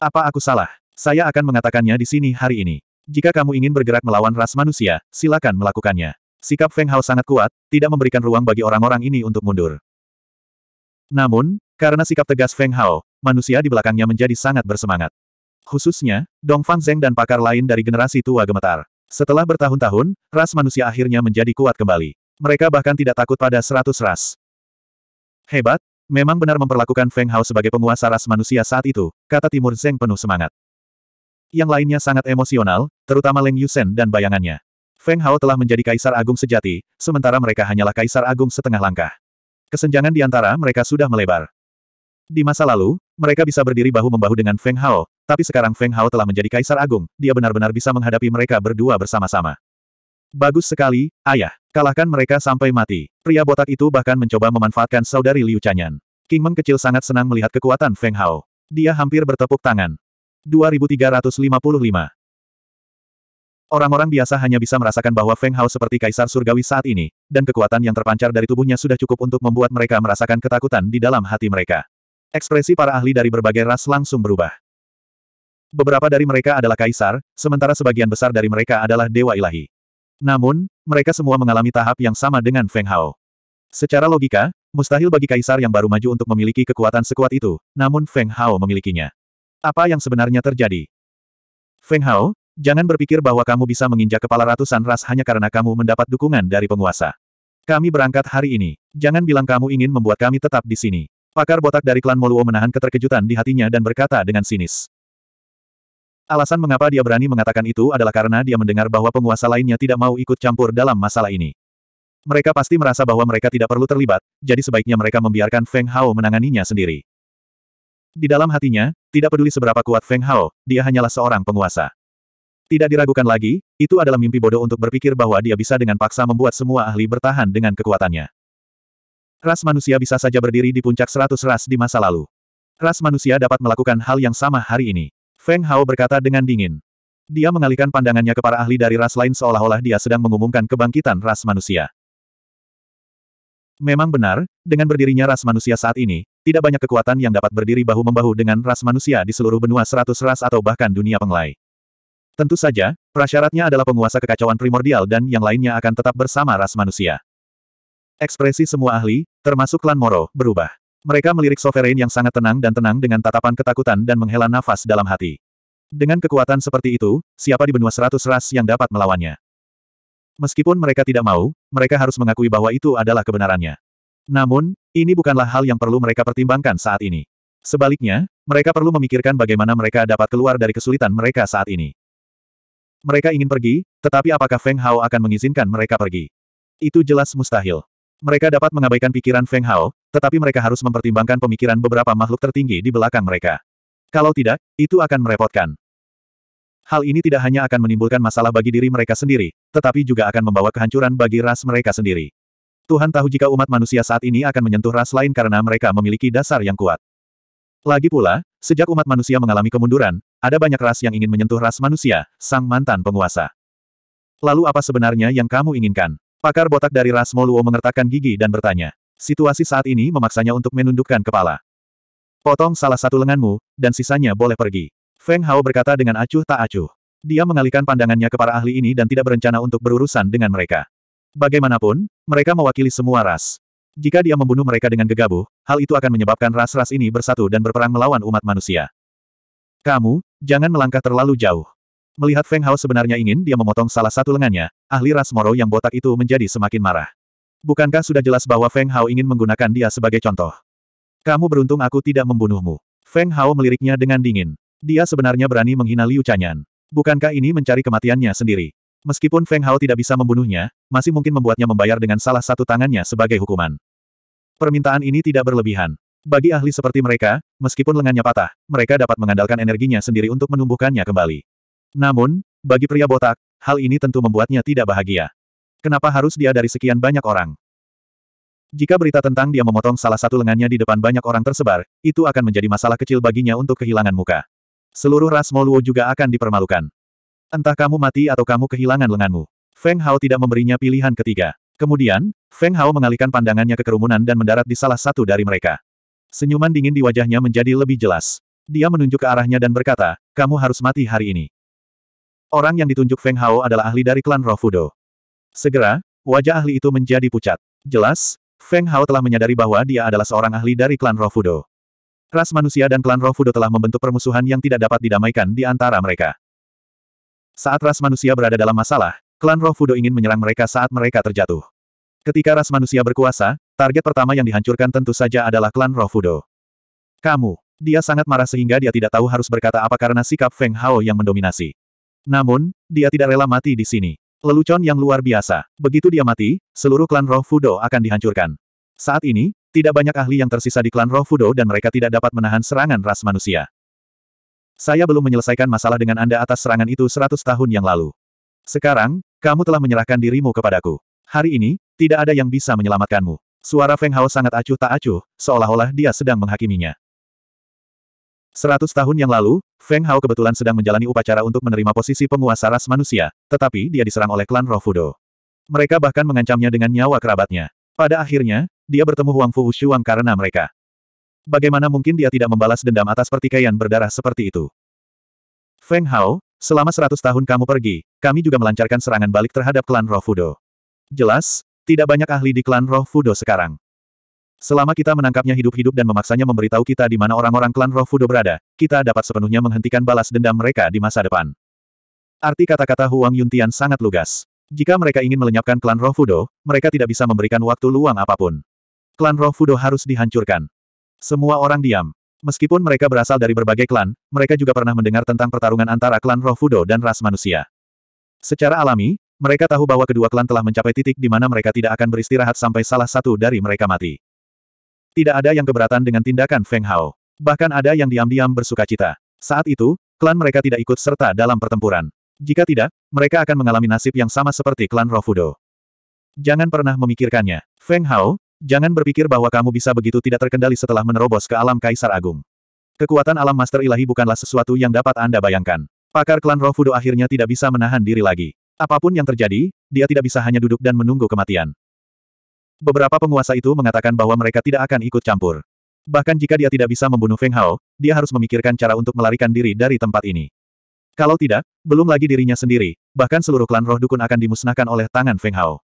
Apa aku salah? Saya akan mengatakannya di sini hari ini. Jika kamu ingin bergerak melawan ras manusia, silakan melakukannya. Sikap Feng Hao sangat kuat, tidak memberikan ruang bagi orang-orang ini untuk mundur. Namun, karena sikap tegas Feng Hao, manusia di belakangnya menjadi sangat bersemangat. Khususnya, Dong Fang Zeng dan pakar lain dari generasi tua gemetar. Setelah bertahun-tahun, ras manusia akhirnya menjadi kuat kembali. Mereka bahkan tidak takut pada seratus ras. Hebat, memang benar memperlakukan Feng Hao sebagai penguasa ras manusia saat itu, kata Timur Zeng penuh semangat. Yang lainnya sangat emosional, terutama Leng Yusen dan bayangannya. Feng Hao telah menjadi kaisar agung sejati, sementara mereka hanyalah kaisar agung setengah langkah. Kesenjangan di antara mereka sudah melebar. Di masa lalu, mereka bisa berdiri bahu-membahu dengan Feng Hao, tapi sekarang Feng Hao telah menjadi kaisar agung, dia benar-benar bisa menghadapi mereka berdua bersama-sama. Bagus sekali, ayah. Kalahkan mereka sampai mati. Pria botak itu bahkan mencoba memanfaatkan saudari Liu Chanyan. King Meng kecil sangat senang melihat kekuatan Feng Hao. Dia hampir bertepuk tangan. 2355 Orang-orang biasa hanya bisa merasakan bahwa Feng Hao seperti kaisar surgawi saat ini, dan kekuatan yang terpancar dari tubuhnya sudah cukup untuk membuat mereka merasakan ketakutan di dalam hati mereka. Ekspresi para ahli dari berbagai ras langsung berubah. Beberapa dari mereka adalah kaisar, sementara sebagian besar dari mereka adalah dewa ilahi. Namun, mereka semua mengalami tahap yang sama dengan Feng Hao. Secara logika, mustahil bagi kaisar yang baru maju untuk memiliki kekuatan sekuat itu, namun Feng Hao memilikinya. Apa yang sebenarnya terjadi? Feng Hao, Jangan berpikir bahwa kamu bisa menginjak kepala ratusan ras hanya karena kamu mendapat dukungan dari penguasa. Kami berangkat hari ini. Jangan bilang kamu ingin membuat kami tetap di sini. Pakar botak dari klan Moluo menahan keterkejutan di hatinya dan berkata dengan sinis. Alasan mengapa dia berani mengatakan itu adalah karena dia mendengar bahwa penguasa lainnya tidak mau ikut campur dalam masalah ini. Mereka pasti merasa bahwa mereka tidak perlu terlibat, jadi sebaiknya mereka membiarkan Feng Hao menanganinya sendiri. Di dalam hatinya, tidak peduli seberapa kuat Feng Hao, dia hanyalah seorang penguasa. Tidak diragukan lagi, itu adalah mimpi bodoh untuk berpikir bahwa dia bisa dengan paksa membuat semua ahli bertahan dengan kekuatannya. Ras manusia bisa saja berdiri di puncak seratus ras di masa lalu. Ras manusia dapat melakukan hal yang sama hari ini. Feng Hao berkata dengan dingin. Dia mengalihkan pandangannya ke para ahli dari ras lain seolah-olah dia sedang mengumumkan kebangkitan ras manusia. Memang benar, dengan berdirinya ras manusia saat ini, tidak banyak kekuatan yang dapat berdiri bahu-membahu dengan ras manusia di seluruh benua seratus ras atau bahkan dunia penglai. Tentu saja, prasyaratnya adalah penguasa kekacauan primordial dan yang lainnya akan tetap bersama ras manusia. Ekspresi semua ahli, termasuk klan Moro, berubah. Mereka melirik Sovereign yang sangat tenang dan tenang dengan tatapan ketakutan dan menghela nafas dalam hati. Dengan kekuatan seperti itu, siapa di benua seratus ras yang dapat melawannya? Meskipun mereka tidak mau, mereka harus mengakui bahwa itu adalah kebenarannya. Namun, ini bukanlah hal yang perlu mereka pertimbangkan saat ini. Sebaliknya, mereka perlu memikirkan bagaimana mereka dapat keluar dari kesulitan mereka saat ini. Mereka ingin pergi, tetapi apakah Feng Hao akan mengizinkan mereka pergi? Itu jelas mustahil. Mereka dapat mengabaikan pikiran Feng Hao, tetapi mereka harus mempertimbangkan pemikiran beberapa makhluk tertinggi di belakang mereka. Kalau tidak, itu akan merepotkan. Hal ini tidak hanya akan menimbulkan masalah bagi diri mereka sendiri, tetapi juga akan membawa kehancuran bagi ras mereka sendiri. Tuhan tahu jika umat manusia saat ini akan menyentuh ras lain karena mereka memiliki dasar yang kuat. Lagi pula, sejak umat manusia mengalami kemunduran, ada banyak ras yang ingin menyentuh ras manusia, sang mantan penguasa. Lalu apa sebenarnya yang kamu inginkan? Pakar botak dari ras Moluo mengertakkan gigi dan bertanya. Situasi saat ini memaksanya untuk menundukkan kepala. Potong salah satu lenganmu, dan sisanya boleh pergi. Feng Hao berkata dengan acuh tak acuh. Dia mengalihkan pandangannya ke para ahli ini dan tidak berencana untuk berurusan dengan mereka. Bagaimanapun, mereka mewakili semua ras. Jika dia membunuh mereka dengan gegabah, hal itu akan menyebabkan ras-ras ini bersatu dan berperang melawan umat manusia. Kamu, jangan melangkah terlalu jauh. Melihat Feng Hao sebenarnya ingin dia memotong salah satu lengannya, ahli ras Moro yang botak itu menjadi semakin marah. Bukankah sudah jelas bahwa Feng Hao ingin menggunakan dia sebagai contoh? Kamu beruntung aku tidak membunuhmu. Feng Hao meliriknya dengan dingin. Dia sebenarnya berani menghina Liu Chanyan. Bukankah ini mencari kematiannya sendiri? Meskipun Feng Hao tidak bisa membunuhnya, masih mungkin membuatnya membayar dengan salah satu tangannya sebagai hukuman. Permintaan ini tidak berlebihan. Bagi ahli seperti mereka, meskipun lengannya patah, mereka dapat mengandalkan energinya sendiri untuk menumbuhkannya kembali. Namun, bagi pria botak, hal ini tentu membuatnya tidak bahagia. Kenapa harus dia dari sekian banyak orang? Jika berita tentang dia memotong salah satu lengannya di depan banyak orang tersebar, itu akan menjadi masalah kecil baginya untuk kehilangan muka. Seluruh ras Moluo juga akan dipermalukan. Entah kamu mati atau kamu kehilangan lenganmu. Feng Hao tidak memberinya pilihan ketiga. Kemudian, Feng Hao mengalihkan pandangannya ke kerumunan dan mendarat di salah satu dari mereka. Senyuman dingin di wajahnya menjadi lebih jelas. Dia menunjuk ke arahnya dan berkata, kamu harus mati hari ini. Orang yang ditunjuk Feng Hao adalah ahli dari klan Rofudo. Segera, wajah ahli itu menjadi pucat. Jelas, Feng Hao telah menyadari bahwa dia adalah seorang ahli dari klan Rofudo. Ras manusia dan klan Rofudo telah membentuk permusuhan yang tidak dapat didamaikan di antara mereka. Saat ras manusia berada dalam masalah, klan Rofudo ingin menyerang mereka saat mereka terjatuh. Ketika ras manusia berkuasa, target pertama yang dihancurkan tentu saja adalah klan Rofudo. Kamu. Dia sangat marah sehingga dia tidak tahu harus berkata apa karena sikap Feng Hao yang mendominasi. Namun, dia tidak rela mati di sini. Lelucon yang luar biasa. Begitu dia mati, seluruh klan Rofudo akan dihancurkan. Saat ini, tidak banyak ahli yang tersisa di klan Rofudo dan mereka tidak dapat menahan serangan ras manusia. Saya belum menyelesaikan masalah dengan Anda atas serangan itu 100 tahun yang lalu. Sekarang, kamu telah menyerahkan dirimu kepadaku. Hari ini, tidak ada yang bisa menyelamatkanmu. Suara Feng Hao sangat acuh tak acuh, seolah-olah dia sedang menghakiminya. Seratus tahun yang lalu, Feng Hao kebetulan sedang menjalani upacara untuk menerima posisi penguasa ras manusia, tetapi dia diserang oleh klan Rofudo. Mereka bahkan mengancamnya dengan nyawa kerabatnya. Pada akhirnya, dia bertemu Huang Fu Shuang karena mereka. Bagaimana mungkin dia tidak membalas dendam atas pertikaian berdarah seperti itu? Feng Hao, selama seratus tahun kamu pergi, kami juga melancarkan serangan balik terhadap klan Rofudo. Jelas, tidak banyak ahli di klan roh Fudo sekarang. Selama kita menangkapnya hidup-hidup dan memaksanya memberitahu kita di mana orang-orang klan roh Fudo berada, kita dapat sepenuhnya menghentikan balas dendam mereka di masa depan. Arti kata-kata Huang Yuntian sangat lugas. Jika mereka ingin melenyapkan klan roh Fudo, mereka tidak bisa memberikan waktu luang apapun. Klan roh Fudo harus dihancurkan. Semua orang diam. Meskipun mereka berasal dari berbagai klan, mereka juga pernah mendengar tentang pertarungan antara klan roh Fudo dan ras manusia. Secara alami, mereka tahu bahwa kedua klan telah mencapai titik di mana mereka tidak akan beristirahat sampai salah satu dari mereka mati. Tidak ada yang keberatan dengan tindakan Feng Hao. Bahkan ada yang diam-diam bersuka cita. Saat itu, klan mereka tidak ikut serta dalam pertempuran. Jika tidak, mereka akan mengalami nasib yang sama seperti klan Rofudo. Jangan pernah memikirkannya. Feng Hao, jangan berpikir bahwa kamu bisa begitu tidak terkendali setelah menerobos ke alam Kaisar Agung. Kekuatan alam master ilahi bukanlah sesuatu yang dapat Anda bayangkan. Pakar klan Rofudo akhirnya tidak bisa menahan diri lagi. Apapun yang terjadi, dia tidak bisa hanya duduk dan menunggu kematian. Beberapa penguasa itu mengatakan bahwa mereka tidak akan ikut campur. Bahkan jika dia tidak bisa membunuh Feng Hao, dia harus memikirkan cara untuk melarikan diri dari tempat ini. Kalau tidak, belum lagi dirinya sendiri, bahkan seluruh klan roh dukun akan dimusnahkan oleh tangan Feng Hao.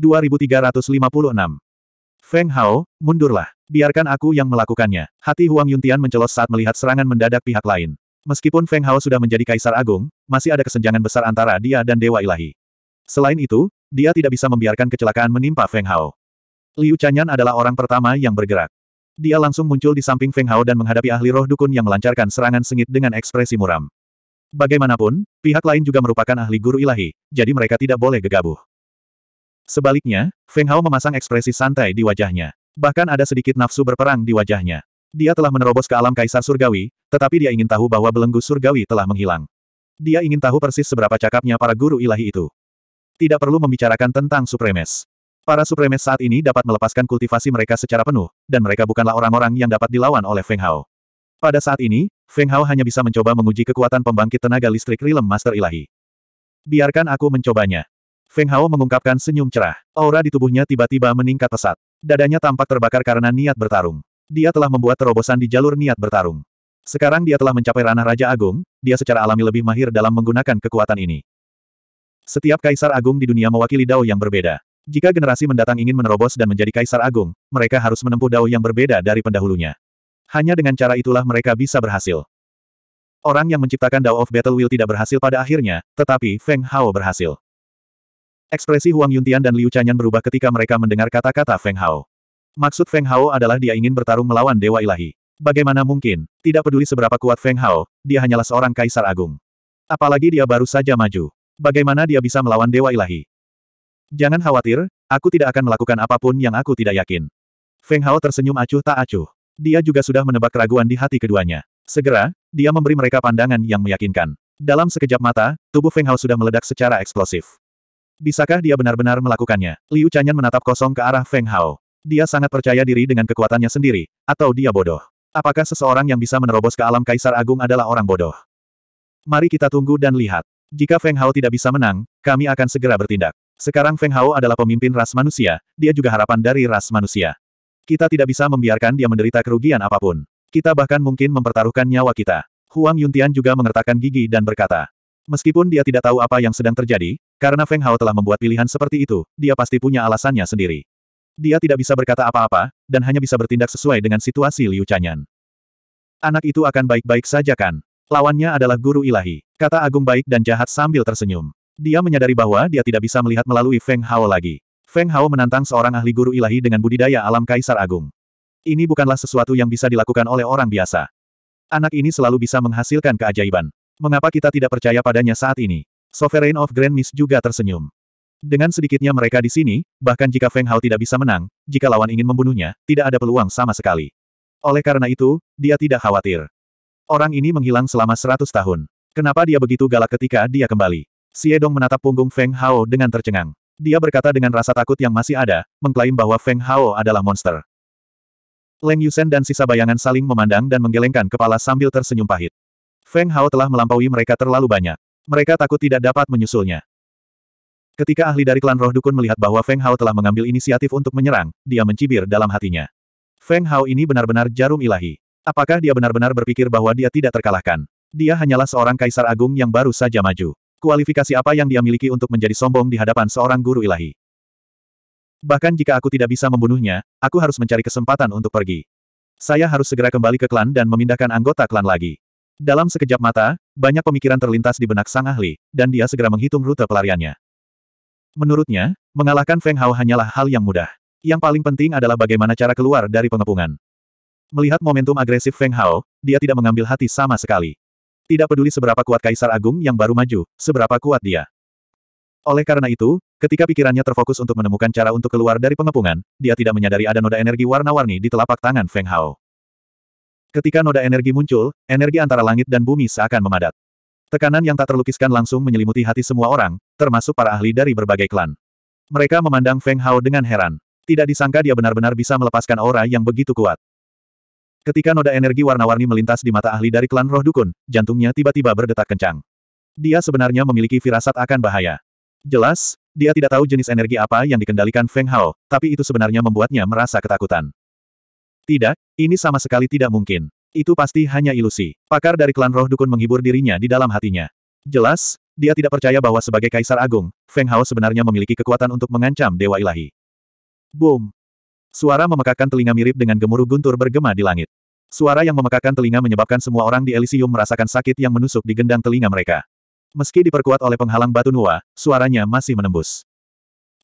2356 Feng Hao, mundurlah. Biarkan aku yang melakukannya. Hati Huang Yuntian mencelos saat melihat serangan mendadak pihak lain. Meskipun Feng Hao sudah menjadi kaisar agung, masih ada kesenjangan besar antara dia dan Dewa Ilahi. Selain itu, dia tidak bisa membiarkan kecelakaan menimpa Feng Hao. Liu Chanyan adalah orang pertama yang bergerak. Dia langsung muncul di samping Feng Hao dan menghadapi ahli roh dukun yang melancarkan serangan sengit dengan ekspresi muram. Bagaimanapun, pihak lain juga merupakan ahli guru ilahi, jadi mereka tidak boleh gegabah. Sebaliknya, Feng Hao memasang ekspresi santai di wajahnya. Bahkan ada sedikit nafsu berperang di wajahnya. Dia telah menerobos ke alam kaisar surgawi, tetapi dia ingin tahu bahwa belenggu surgawi telah menghilang. Dia ingin tahu persis seberapa cakapnya para guru ilahi itu. Tidak perlu membicarakan tentang supremes. Para supremes saat ini dapat melepaskan kultivasi mereka secara penuh, dan mereka bukanlah orang-orang yang dapat dilawan oleh Feng Hao. Pada saat ini, Feng Hao hanya bisa mencoba menguji kekuatan pembangkit tenaga listrik Rilem Master Ilahi. Biarkan aku mencobanya. Feng Hao mengungkapkan senyum cerah. Aura di tubuhnya tiba-tiba meningkat pesat. Dadanya tampak terbakar karena niat bertarung. Dia telah membuat terobosan di jalur niat bertarung. Sekarang dia telah mencapai ranah Raja Agung, dia secara alami lebih mahir dalam menggunakan kekuatan ini. Setiap kaisar agung di dunia mewakili dao yang berbeda. Jika generasi mendatang ingin menerobos dan menjadi kaisar agung, mereka harus menempuh dao yang berbeda dari pendahulunya. Hanya dengan cara itulah mereka bisa berhasil. Orang yang menciptakan Dao of Battle Will tidak berhasil pada akhirnya, tetapi Feng Hao berhasil. Ekspresi Huang Yuntian dan Liu Chanyan berubah ketika mereka mendengar kata-kata Feng Hao. Maksud Feng Hao adalah dia ingin bertarung melawan Dewa Ilahi. Bagaimana mungkin, tidak peduli seberapa kuat Feng Hao, dia hanyalah seorang kaisar agung. Apalagi dia baru saja maju. Bagaimana dia bisa melawan Dewa Ilahi? Jangan khawatir, aku tidak akan melakukan apapun yang aku tidak yakin. Feng Hao tersenyum acuh tak acuh. Dia juga sudah menebak keraguan di hati keduanya. Segera, dia memberi mereka pandangan yang meyakinkan. Dalam sekejap mata, tubuh Feng Hao sudah meledak secara eksplosif. Bisakah dia benar-benar melakukannya? Liu Chanyan menatap kosong ke arah Feng Hao. Dia sangat percaya diri dengan kekuatannya sendiri, atau dia bodoh. Apakah seseorang yang bisa menerobos ke alam Kaisar Agung adalah orang bodoh? Mari kita tunggu dan lihat. Jika Feng Hao tidak bisa menang, kami akan segera bertindak. Sekarang Feng Hao adalah pemimpin ras manusia, dia juga harapan dari ras manusia. Kita tidak bisa membiarkan dia menderita kerugian apapun. Kita bahkan mungkin mempertaruhkan nyawa kita. Huang Yuntian juga mengertakkan gigi dan berkata, Meskipun dia tidak tahu apa yang sedang terjadi, karena Feng Hao telah membuat pilihan seperti itu, dia pasti punya alasannya sendiri. Dia tidak bisa berkata apa-apa, dan hanya bisa bertindak sesuai dengan situasi Liu Chanyan. Anak itu akan baik-baik saja kan? Lawannya adalah guru ilahi, kata Agung baik dan jahat sambil tersenyum. Dia menyadari bahwa dia tidak bisa melihat melalui Feng Hao lagi. Feng Hao menantang seorang ahli guru ilahi dengan budidaya alam Kaisar Agung. Ini bukanlah sesuatu yang bisa dilakukan oleh orang biasa. Anak ini selalu bisa menghasilkan keajaiban. Mengapa kita tidak percaya padanya saat ini? Sovereign of Grand Miss juga tersenyum. Dengan sedikitnya mereka di sini, bahkan jika Feng Hao tidak bisa menang, jika lawan ingin membunuhnya, tidak ada peluang sama sekali. Oleh karena itu, dia tidak khawatir. Orang ini menghilang selama seratus tahun. Kenapa dia begitu galak ketika dia kembali? Xie Dong menatap punggung Feng Hao dengan tercengang. Dia berkata dengan rasa takut yang masih ada, mengklaim bahwa Feng Hao adalah monster. Leng Yusen dan sisa bayangan saling memandang dan menggelengkan kepala sambil tersenyum pahit. Feng Hao telah melampaui mereka terlalu banyak. Mereka takut tidak dapat menyusulnya. Ketika ahli dari klan roh dukun melihat bahwa Feng Hao telah mengambil inisiatif untuk menyerang, dia mencibir dalam hatinya. Feng Hao ini benar-benar jarum ilahi. Apakah dia benar-benar berpikir bahwa dia tidak terkalahkan? Dia hanyalah seorang kaisar agung yang baru saja maju. Kualifikasi apa yang dia miliki untuk menjadi sombong di hadapan seorang guru ilahi? Bahkan jika aku tidak bisa membunuhnya, aku harus mencari kesempatan untuk pergi. Saya harus segera kembali ke klan dan memindahkan anggota klan lagi. Dalam sekejap mata, banyak pemikiran terlintas di benak sang ahli, dan dia segera menghitung rute pelariannya. Menurutnya, mengalahkan Feng Hao hanyalah hal yang mudah. Yang paling penting adalah bagaimana cara keluar dari pengepungan. Melihat momentum agresif Feng Hao, dia tidak mengambil hati sama sekali. Tidak peduli seberapa kuat Kaisar Agung yang baru maju, seberapa kuat dia. Oleh karena itu, ketika pikirannya terfokus untuk menemukan cara untuk keluar dari pengepungan, dia tidak menyadari ada noda energi warna-warni di telapak tangan Feng Hao. Ketika noda energi muncul, energi antara langit dan bumi seakan memadat. Tekanan yang tak terlukiskan langsung menyelimuti hati semua orang, termasuk para ahli dari berbagai klan. Mereka memandang Feng Hao dengan heran. Tidak disangka dia benar-benar bisa melepaskan aura yang begitu kuat. Ketika noda energi warna-warni melintas di mata ahli dari klan roh dukun, jantungnya tiba-tiba berdetak kencang. Dia sebenarnya memiliki firasat akan bahaya. Jelas, dia tidak tahu jenis energi apa yang dikendalikan Feng Hao, tapi itu sebenarnya membuatnya merasa ketakutan. Tidak, ini sama sekali tidak mungkin. Itu pasti hanya ilusi. Pakar dari klan roh dukun menghibur dirinya di dalam hatinya. Jelas, dia tidak percaya bahwa sebagai kaisar agung, Feng Hao sebenarnya memiliki kekuatan untuk mengancam dewa ilahi. Boom! Suara memekakan telinga mirip dengan gemuruh guntur bergema di langit. Suara yang memekakan telinga menyebabkan semua orang di Elysium merasakan sakit yang menusuk di gendang telinga mereka. Meski diperkuat oleh penghalang batu nua, suaranya masih menembus.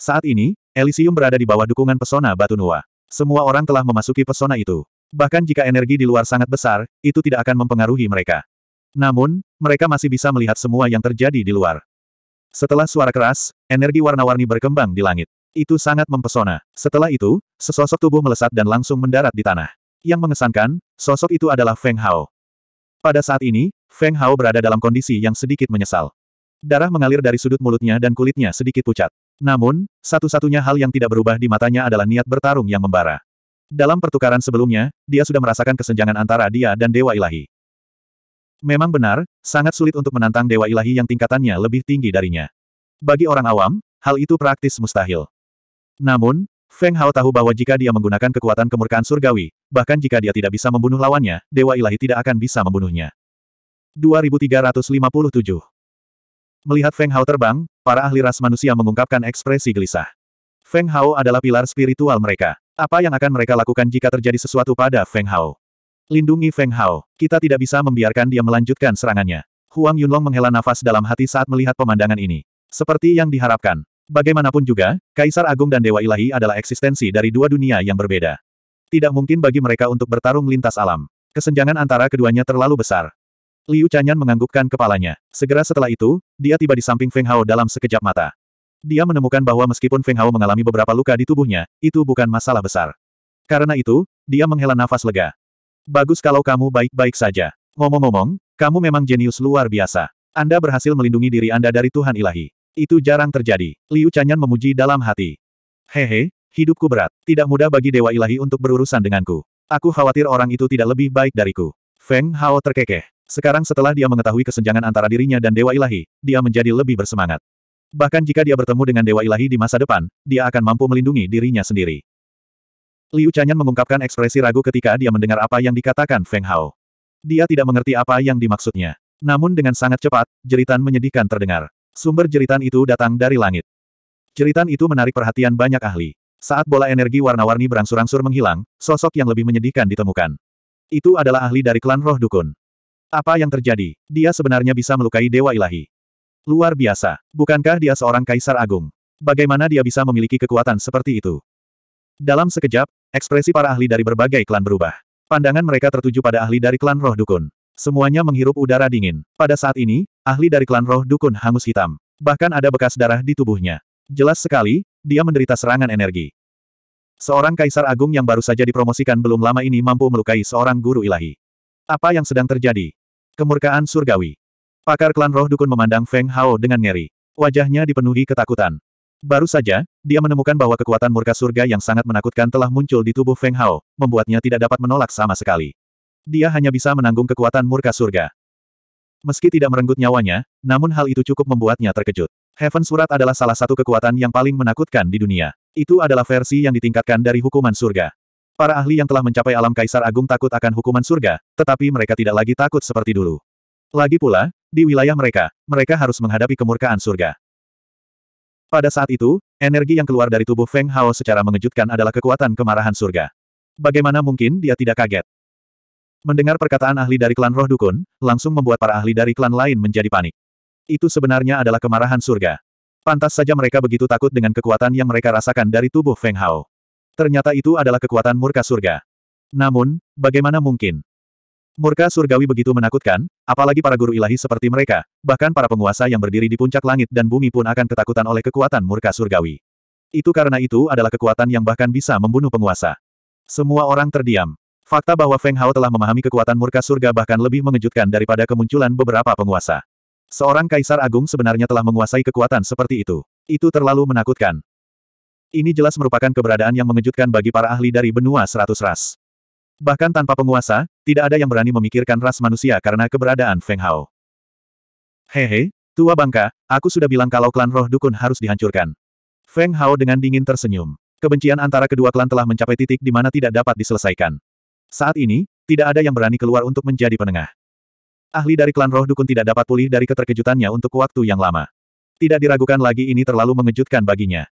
Saat ini, Elysium berada di bawah dukungan pesona batu nua. Semua orang telah memasuki pesona itu. Bahkan jika energi di luar sangat besar, itu tidak akan mempengaruhi mereka. Namun, mereka masih bisa melihat semua yang terjadi di luar. Setelah suara keras, energi warna-warni berkembang di langit. Itu sangat mempesona. Setelah itu, sesosok tubuh melesat dan langsung mendarat di tanah. Yang mengesankan, sosok itu adalah Feng Hao. Pada saat ini, Feng Hao berada dalam kondisi yang sedikit menyesal. Darah mengalir dari sudut mulutnya dan kulitnya sedikit pucat. Namun, satu-satunya hal yang tidak berubah di matanya adalah niat bertarung yang membara. Dalam pertukaran sebelumnya, dia sudah merasakan kesenjangan antara dia dan Dewa Ilahi. Memang benar, sangat sulit untuk menantang Dewa Ilahi yang tingkatannya lebih tinggi darinya. Bagi orang awam, hal itu praktis mustahil. Namun, Feng Hao tahu bahwa jika dia menggunakan kekuatan kemurkaan surgawi, bahkan jika dia tidak bisa membunuh lawannya, Dewa Ilahi tidak akan bisa membunuhnya. 2357 Melihat Feng Hao terbang, para ahli ras manusia mengungkapkan ekspresi gelisah. Feng Hao adalah pilar spiritual mereka. Apa yang akan mereka lakukan jika terjadi sesuatu pada Feng Hao? Lindungi Feng Hao, kita tidak bisa membiarkan dia melanjutkan serangannya. Huang Yunlong menghela nafas dalam hati saat melihat pemandangan ini. Seperti yang diharapkan. Bagaimanapun juga, Kaisar Agung dan Dewa Ilahi adalah eksistensi dari dua dunia yang berbeda. Tidak mungkin bagi mereka untuk bertarung lintas alam. Kesenjangan antara keduanya terlalu besar. Liu Chanyan menganggukkan kepalanya. Segera setelah itu, dia tiba di samping Feng Hao dalam sekejap mata. Dia menemukan bahwa meskipun Feng Hao mengalami beberapa luka di tubuhnya, itu bukan masalah besar. Karena itu, dia menghela nafas lega. Bagus kalau kamu baik-baik saja. Ngomong-ngomong, kamu memang jenius luar biasa. Anda berhasil melindungi diri Anda dari Tuhan ilahi. Itu jarang terjadi. Liu Chanyan memuji dalam hati. Hehe, hidupku berat. Tidak mudah bagi Dewa Ilahi untuk berurusan denganku. Aku khawatir orang itu tidak lebih baik dariku. Feng Hao terkekeh. Sekarang setelah dia mengetahui kesenjangan antara dirinya dan Dewa Ilahi, dia menjadi lebih bersemangat. Bahkan jika dia bertemu dengan Dewa Ilahi di masa depan, dia akan mampu melindungi dirinya sendiri. Liu Chanyan mengungkapkan ekspresi ragu ketika dia mendengar apa yang dikatakan Feng Hao. Dia tidak mengerti apa yang dimaksudnya. Namun dengan sangat cepat, jeritan menyedihkan terdengar. Sumber jeritan itu datang dari langit. Jeritan itu menarik perhatian banyak ahli. Saat bola energi warna-warni berangsur-angsur menghilang, sosok yang lebih menyedihkan ditemukan. Itu adalah ahli dari klan roh dukun. Apa yang terjadi? Dia sebenarnya bisa melukai Dewa Ilahi. Luar biasa. Bukankah dia seorang kaisar agung? Bagaimana dia bisa memiliki kekuatan seperti itu? Dalam sekejap, ekspresi para ahli dari berbagai klan berubah. Pandangan mereka tertuju pada ahli dari klan roh dukun. Semuanya menghirup udara dingin. Pada saat ini, ahli dari klan roh dukun hangus hitam. Bahkan ada bekas darah di tubuhnya. Jelas sekali, dia menderita serangan energi. Seorang kaisar agung yang baru saja dipromosikan belum lama ini mampu melukai seorang guru ilahi. Apa yang sedang terjadi? Kemurkaan surgawi. Pakar klan roh dukun memandang Feng Hao dengan ngeri. Wajahnya dipenuhi ketakutan. Baru saja, dia menemukan bahwa kekuatan murka surga yang sangat menakutkan telah muncul di tubuh Feng Hao, membuatnya tidak dapat menolak sama sekali. Dia hanya bisa menanggung kekuatan murka surga. Meski tidak merenggut nyawanya, namun hal itu cukup membuatnya terkejut. Heaven Surat adalah salah satu kekuatan yang paling menakutkan di dunia. Itu adalah versi yang ditingkatkan dari hukuman surga. Para ahli yang telah mencapai alam kaisar agung takut akan hukuman surga, tetapi mereka tidak lagi takut seperti dulu. Lagi pula, di wilayah mereka, mereka harus menghadapi kemurkaan surga. Pada saat itu, energi yang keluar dari tubuh Feng Hao secara mengejutkan adalah kekuatan kemarahan surga. Bagaimana mungkin dia tidak kaget? Mendengar perkataan ahli dari klan roh dukun, langsung membuat para ahli dari klan lain menjadi panik. Itu sebenarnya adalah kemarahan surga. Pantas saja mereka begitu takut dengan kekuatan yang mereka rasakan dari tubuh Feng Hao. Ternyata itu adalah kekuatan murka surga. Namun, bagaimana mungkin? Murka surgawi begitu menakutkan, apalagi para guru ilahi seperti mereka, bahkan para penguasa yang berdiri di puncak langit dan bumi pun akan ketakutan oleh kekuatan murka surgawi. Itu karena itu adalah kekuatan yang bahkan bisa membunuh penguasa. Semua orang terdiam. Fakta bahwa Feng Hao telah memahami kekuatan murka surga bahkan lebih mengejutkan daripada kemunculan beberapa penguasa. Seorang kaisar agung sebenarnya telah menguasai kekuatan seperti itu. Itu terlalu menakutkan. Ini jelas merupakan keberadaan yang mengejutkan bagi para ahli dari benua seratus ras. Bahkan tanpa penguasa, tidak ada yang berani memikirkan ras manusia karena keberadaan Feng Hao. Hehe, tua bangka, aku sudah bilang kalau klan roh dukun harus dihancurkan. Feng Hao dengan dingin tersenyum. Kebencian antara kedua klan telah mencapai titik di mana tidak dapat diselesaikan. Saat ini, tidak ada yang berani keluar untuk menjadi penengah. Ahli dari klan roh dukun tidak dapat pulih dari keterkejutannya untuk waktu yang lama. Tidak diragukan lagi ini terlalu mengejutkan baginya.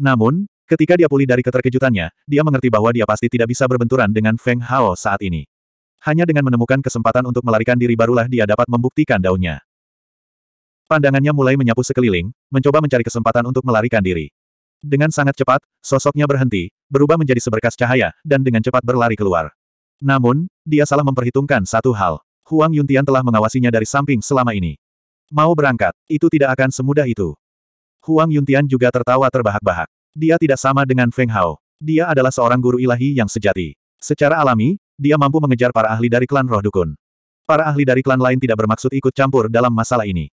Namun, Ketika dia pulih dari keterkejutannya, dia mengerti bahwa dia pasti tidak bisa berbenturan dengan Feng Hao saat ini. Hanya dengan menemukan kesempatan untuk melarikan diri barulah dia dapat membuktikan daunnya. Pandangannya mulai menyapu sekeliling, mencoba mencari kesempatan untuk melarikan diri. Dengan sangat cepat, sosoknya berhenti, berubah menjadi seberkas cahaya, dan dengan cepat berlari keluar. Namun, dia salah memperhitungkan satu hal. Huang Yuntian telah mengawasinya dari samping selama ini. Mau berangkat, itu tidak akan semudah itu. Huang Yuntian juga tertawa terbahak-bahak. Dia tidak sama dengan Feng Hao. Dia adalah seorang guru ilahi yang sejati. Secara alami, dia mampu mengejar para ahli dari klan roh dukun. Para ahli dari klan lain tidak bermaksud ikut campur dalam masalah ini.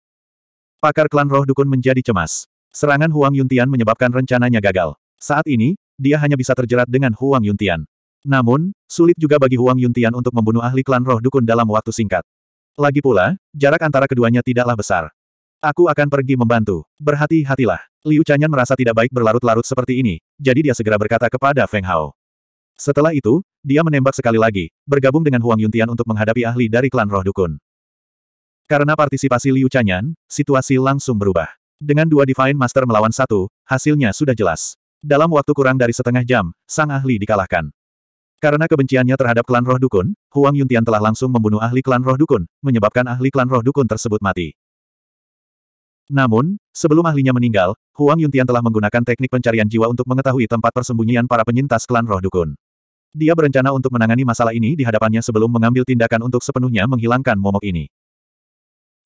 Pakar klan roh dukun menjadi cemas. Serangan Huang Yuntian menyebabkan rencananya gagal. Saat ini, dia hanya bisa terjerat dengan Huang Yuntian. Namun, sulit juga bagi Huang Yuntian untuk membunuh ahli klan roh dukun dalam waktu singkat. Lagi pula, jarak antara keduanya tidaklah besar. Aku akan pergi membantu. Berhati-hatilah. Liu Chanyan merasa tidak baik berlarut-larut seperti ini, jadi dia segera berkata kepada Feng Hao. Setelah itu, dia menembak sekali lagi, bergabung dengan Huang Yuntian untuk menghadapi ahli dari klan roh dukun. Karena partisipasi Liu Chanyan, situasi langsung berubah. Dengan dua Divine Master melawan satu, hasilnya sudah jelas. Dalam waktu kurang dari setengah jam, sang ahli dikalahkan. Karena kebenciannya terhadap klan roh dukun, Huang Yuntian telah langsung membunuh ahli klan roh dukun, menyebabkan ahli klan roh dukun tersebut mati. Namun, sebelum ahlinya meninggal, Huang Yuntian telah menggunakan teknik pencarian jiwa untuk mengetahui tempat persembunyian para penyintas klan roh dukun. Dia berencana untuk menangani masalah ini di hadapannya sebelum mengambil tindakan untuk sepenuhnya menghilangkan momok ini.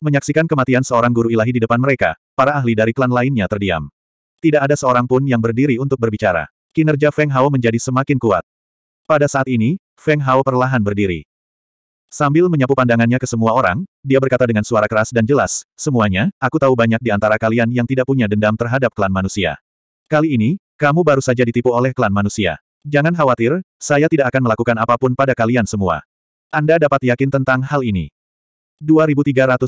Menyaksikan kematian seorang guru ilahi di depan mereka, para ahli dari klan lainnya terdiam. Tidak ada seorang pun yang berdiri untuk berbicara. Kinerja Feng Hao menjadi semakin kuat. Pada saat ini, Feng Hao perlahan berdiri. Sambil menyapu pandangannya ke semua orang, dia berkata dengan suara keras dan jelas, semuanya, aku tahu banyak di antara kalian yang tidak punya dendam terhadap klan manusia. Kali ini, kamu baru saja ditipu oleh klan manusia. Jangan khawatir, saya tidak akan melakukan apapun pada kalian semua. Anda dapat yakin tentang hal ini. 2358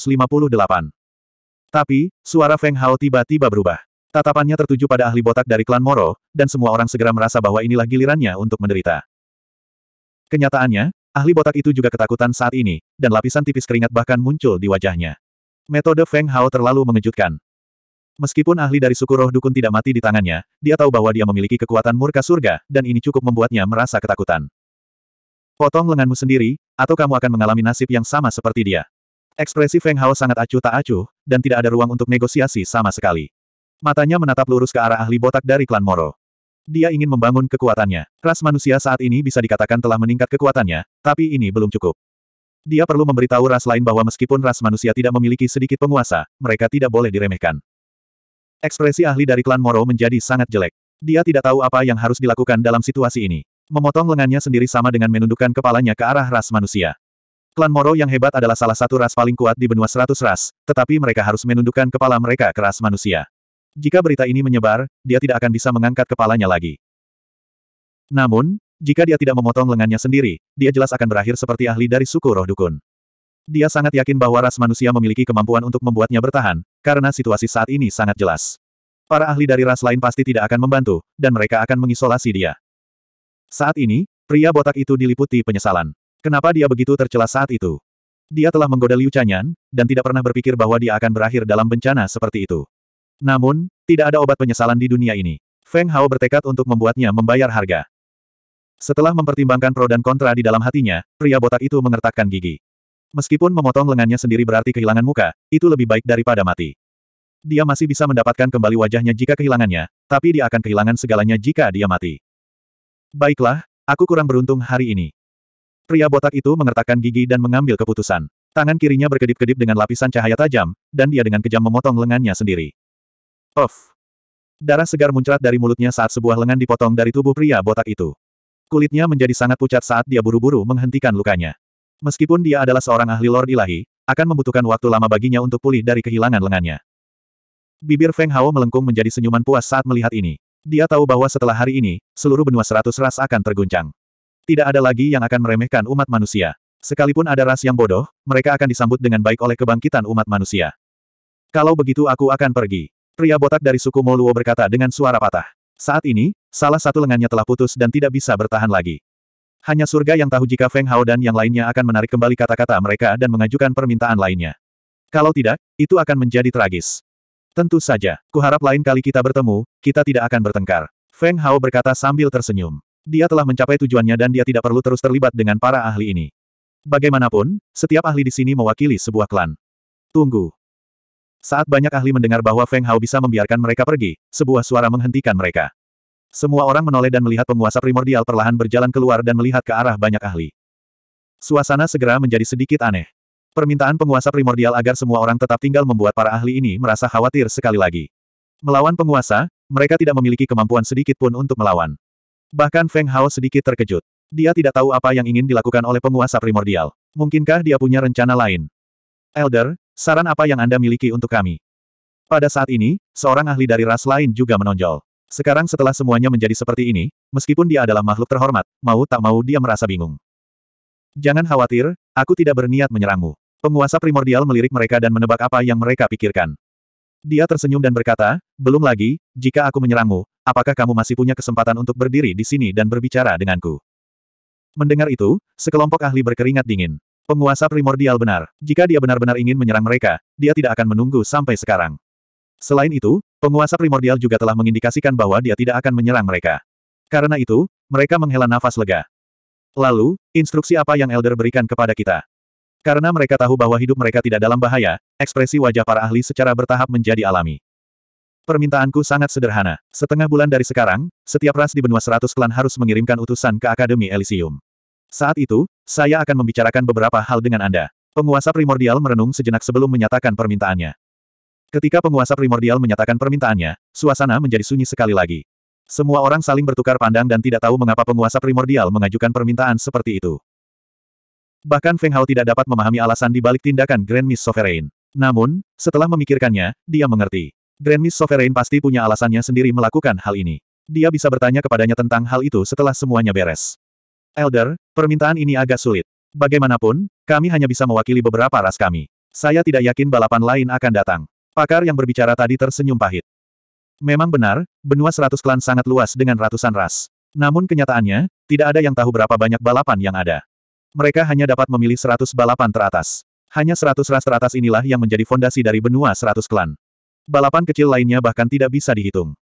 Tapi, suara Feng Hao tiba-tiba berubah. Tatapannya tertuju pada ahli botak dari klan Moro, dan semua orang segera merasa bahwa inilah gilirannya untuk menderita. Kenyataannya, ahli botak itu juga ketakutan saat ini, dan lapisan tipis keringat bahkan muncul di wajahnya. Metode Feng Hao terlalu mengejutkan. Meskipun ahli dari suku roh dukun tidak mati di tangannya, dia tahu bahwa dia memiliki kekuatan murka surga, dan ini cukup membuatnya merasa ketakutan. Potong lenganmu sendiri, atau kamu akan mengalami nasib yang sama seperti dia. Ekspresi Feng Hao sangat acuh tak acuh, dan tidak ada ruang untuk negosiasi sama sekali. Matanya menatap lurus ke arah ahli botak dari klan Moro. Dia ingin membangun kekuatannya. Ras manusia saat ini bisa dikatakan telah meningkat kekuatannya, tapi ini belum cukup. Dia perlu memberitahu ras lain bahwa meskipun ras manusia tidak memiliki sedikit penguasa, mereka tidak boleh diremehkan. Ekspresi ahli dari klan Moro menjadi sangat jelek. Dia tidak tahu apa yang harus dilakukan dalam situasi ini. Memotong lengannya sendiri sama dengan menundukkan kepalanya ke arah ras manusia. Klan Moro yang hebat adalah salah satu ras paling kuat di benua seratus ras, tetapi mereka harus menundukkan kepala mereka ke ras manusia. Jika berita ini menyebar, dia tidak akan bisa mengangkat kepalanya lagi. Namun, jika dia tidak memotong lengannya sendiri, dia jelas akan berakhir seperti ahli dari suku roh dukun. Dia sangat yakin bahwa ras manusia memiliki kemampuan untuk membuatnya bertahan, karena situasi saat ini sangat jelas. Para ahli dari ras lain pasti tidak akan membantu, dan mereka akan mengisolasi dia. Saat ini, pria botak itu diliputi penyesalan. Kenapa dia begitu tercela saat itu? Dia telah menggoda Liu Chanyan, dan tidak pernah berpikir bahwa dia akan berakhir dalam bencana seperti itu. Namun, tidak ada obat penyesalan di dunia ini. Feng Hao bertekad untuk membuatnya membayar harga. Setelah mempertimbangkan pro dan kontra di dalam hatinya, pria botak itu mengertakkan gigi. Meskipun memotong lengannya sendiri berarti kehilangan muka, itu lebih baik daripada mati. Dia masih bisa mendapatkan kembali wajahnya jika kehilangannya, tapi dia akan kehilangan segalanya jika dia mati. Baiklah, aku kurang beruntung hari ini. Pria botak itu mengertakkan gigi dan mengambil keputusan. Tangan kirinya berkedip-kedip dengan lapisan cahaya tajam, dan dia dengan kejam memotong lengannya sendiri. Of, Darah segar muncrat dari mulutnya saat sebuah lengan dipotong dari tubuh pria botak itu. Kulitnya menjadi sangat pucat saat dia buru-buru menghentikan lukanya. Meskipun dia adalah seorang ahli lord ilahi, akan membutuhkan waktu lama baginya untuk pulih dari kehilangan lengannya. Bibir Feng Hao melengkung menjadi senyuman puas saat melihat ini. Dia tahu bahwa setelah hari ini, seluruh benua seratus ras akan terguncang. Tidak ada lagi yang akan meremehkan umat manusia. Sekalipun ada ras yang bodoh, mereka akan disambut dengan baik oleh kebangkitan umat manusia. Kalau begitu aku akan pergi. Pria botak dari suku Moluo berkata dengan suara patah. Saat ini, salah satu lengannya telah putus dan tidak bisa bertahan lagi. Hanya surga yang tahu jika Feng Hao dan yang lainnya akan menarik kembali kata-kata mereka dan mengajukan permintaan lainnya. Kalau tidak, itu akan menjadi tragis. Tentu saja, kuharap lain kali kita bertemu, kita tidak akan bertengkar. Feng Hao berkata sambil tersenyum. Dia telah mencapai tujuannya dan dia tidak perlu terus terlibat dengan para ahli ini. Bagaimanapun, setiap ahli di sini mewakili sebuah klan. Tunggu, saat banyak ahli mendengar bahwa Feng Hao bisa membiarkan mereka pergi, sebuah suara menghentikan mereka. Semua orang menoleh dan melihat penguasa primordial perlahan berjalan keluar dan melihat ke arah banyak ahli. Suasana segera menjadi sedikit aneh. Permintaan penguasa primordial agar semua orang tetap tinggal membuat para ahli ini merasa khawatir sekali lagi. Melawan penguasa, mereka tidak memiliki kemampuan sedikit pun untuk melawan. Bahkan Feng Hao sedikit terkejut. Dia tidak tahu apa yang ingin dilakukan oleh penguasa primordial. Mungkinkah dia punya rencana lain? Elder, Saran apa yang Anda miliki untuk kami? Pada saat ini, seorang ahli dari ras lain juga menonjol. Sekarang setelah semuanya menjadi seperti ini, meskipun dia adalah makhluk terhormat, mau tak mau dia merasa bingung. Jangan khawatir, aku tidak berniat menyerangmu. Penguasa primordial melirik mereka dan menebak apa yang mereka pikirkan. Dia tersenyum dan berkata, belum lagi, jika aku menyerangmu, apakah kamu masih punya kesempatan untuk berdiri di sini dan berbicara denganku? Mendengar itu, sekelompok ahli berkeringat dingin. Penguasa primordial benar. Jika dia benar-benar ingin menyerang mereka, dia tidak akan menunggu sampai sekarang. Selain itu, penguasa primordial juga telah mengindikasikan bahwa dia tidak akan menyerang mereka. Karena itu, mereka menghela nafas lega. Lalu, instruksi apa yang Elder berikan kepada kita? Karena mereka tahu bahwa hidup mereka tidak dalam bahaya, ekspresi wajah para ahli secara bertahap menjadi alami. Permintaanku sangat sederhana. Setengah bulan dari sekarang, setiap ras di benua seratus klan harus mengirimkan utusan ke Akademi Elysium. Saat itu, saya akan membicarakan beberapa hal dengan Anda. Penguasa primordial merenung sejenak sebelum menyatakan permintaannya. Ketika penguasa primordial menyatakan permintaannya, suasana menjadi sunyi sekali lagi. Semua orang saling bertukar pandang dan tidak tahu mengapa penguasa primordial mengajukan permintaan seperti itu. Bahkan Feng Hao tidak dapat memahami alasan di balik tindakan Grand Miss Sovereign. Namun, setelah memikirkannya, dia mengerti. Grand Miss Sovereign pasti punya alasannya sendiri melakukan hal ini. Dia bisa bertanya kepadanya tentang hal itu setelah semuanya beres. Elder, permintaan ini agak sulit. Bagaimanapun, kami hanya bisa mewakili beberapa ras kami. Saya tidak yakin balapan lain akan datang. Pakar yang berbicara tadi tersenyum pahit. Memang benar, benua seratus klan sangat luas dengan ratusan ras. Namun kenyataannya, tidak ada yang tahu berapa banyak balapan yang ada. Mereka hanya dapat memilih seratus balapan teratas. Hanya seratus ras teratas inilah yang menjadi fondasi dari benua seratus klan. Balapan kecil lainnya bahkan tidak bisa dihitung.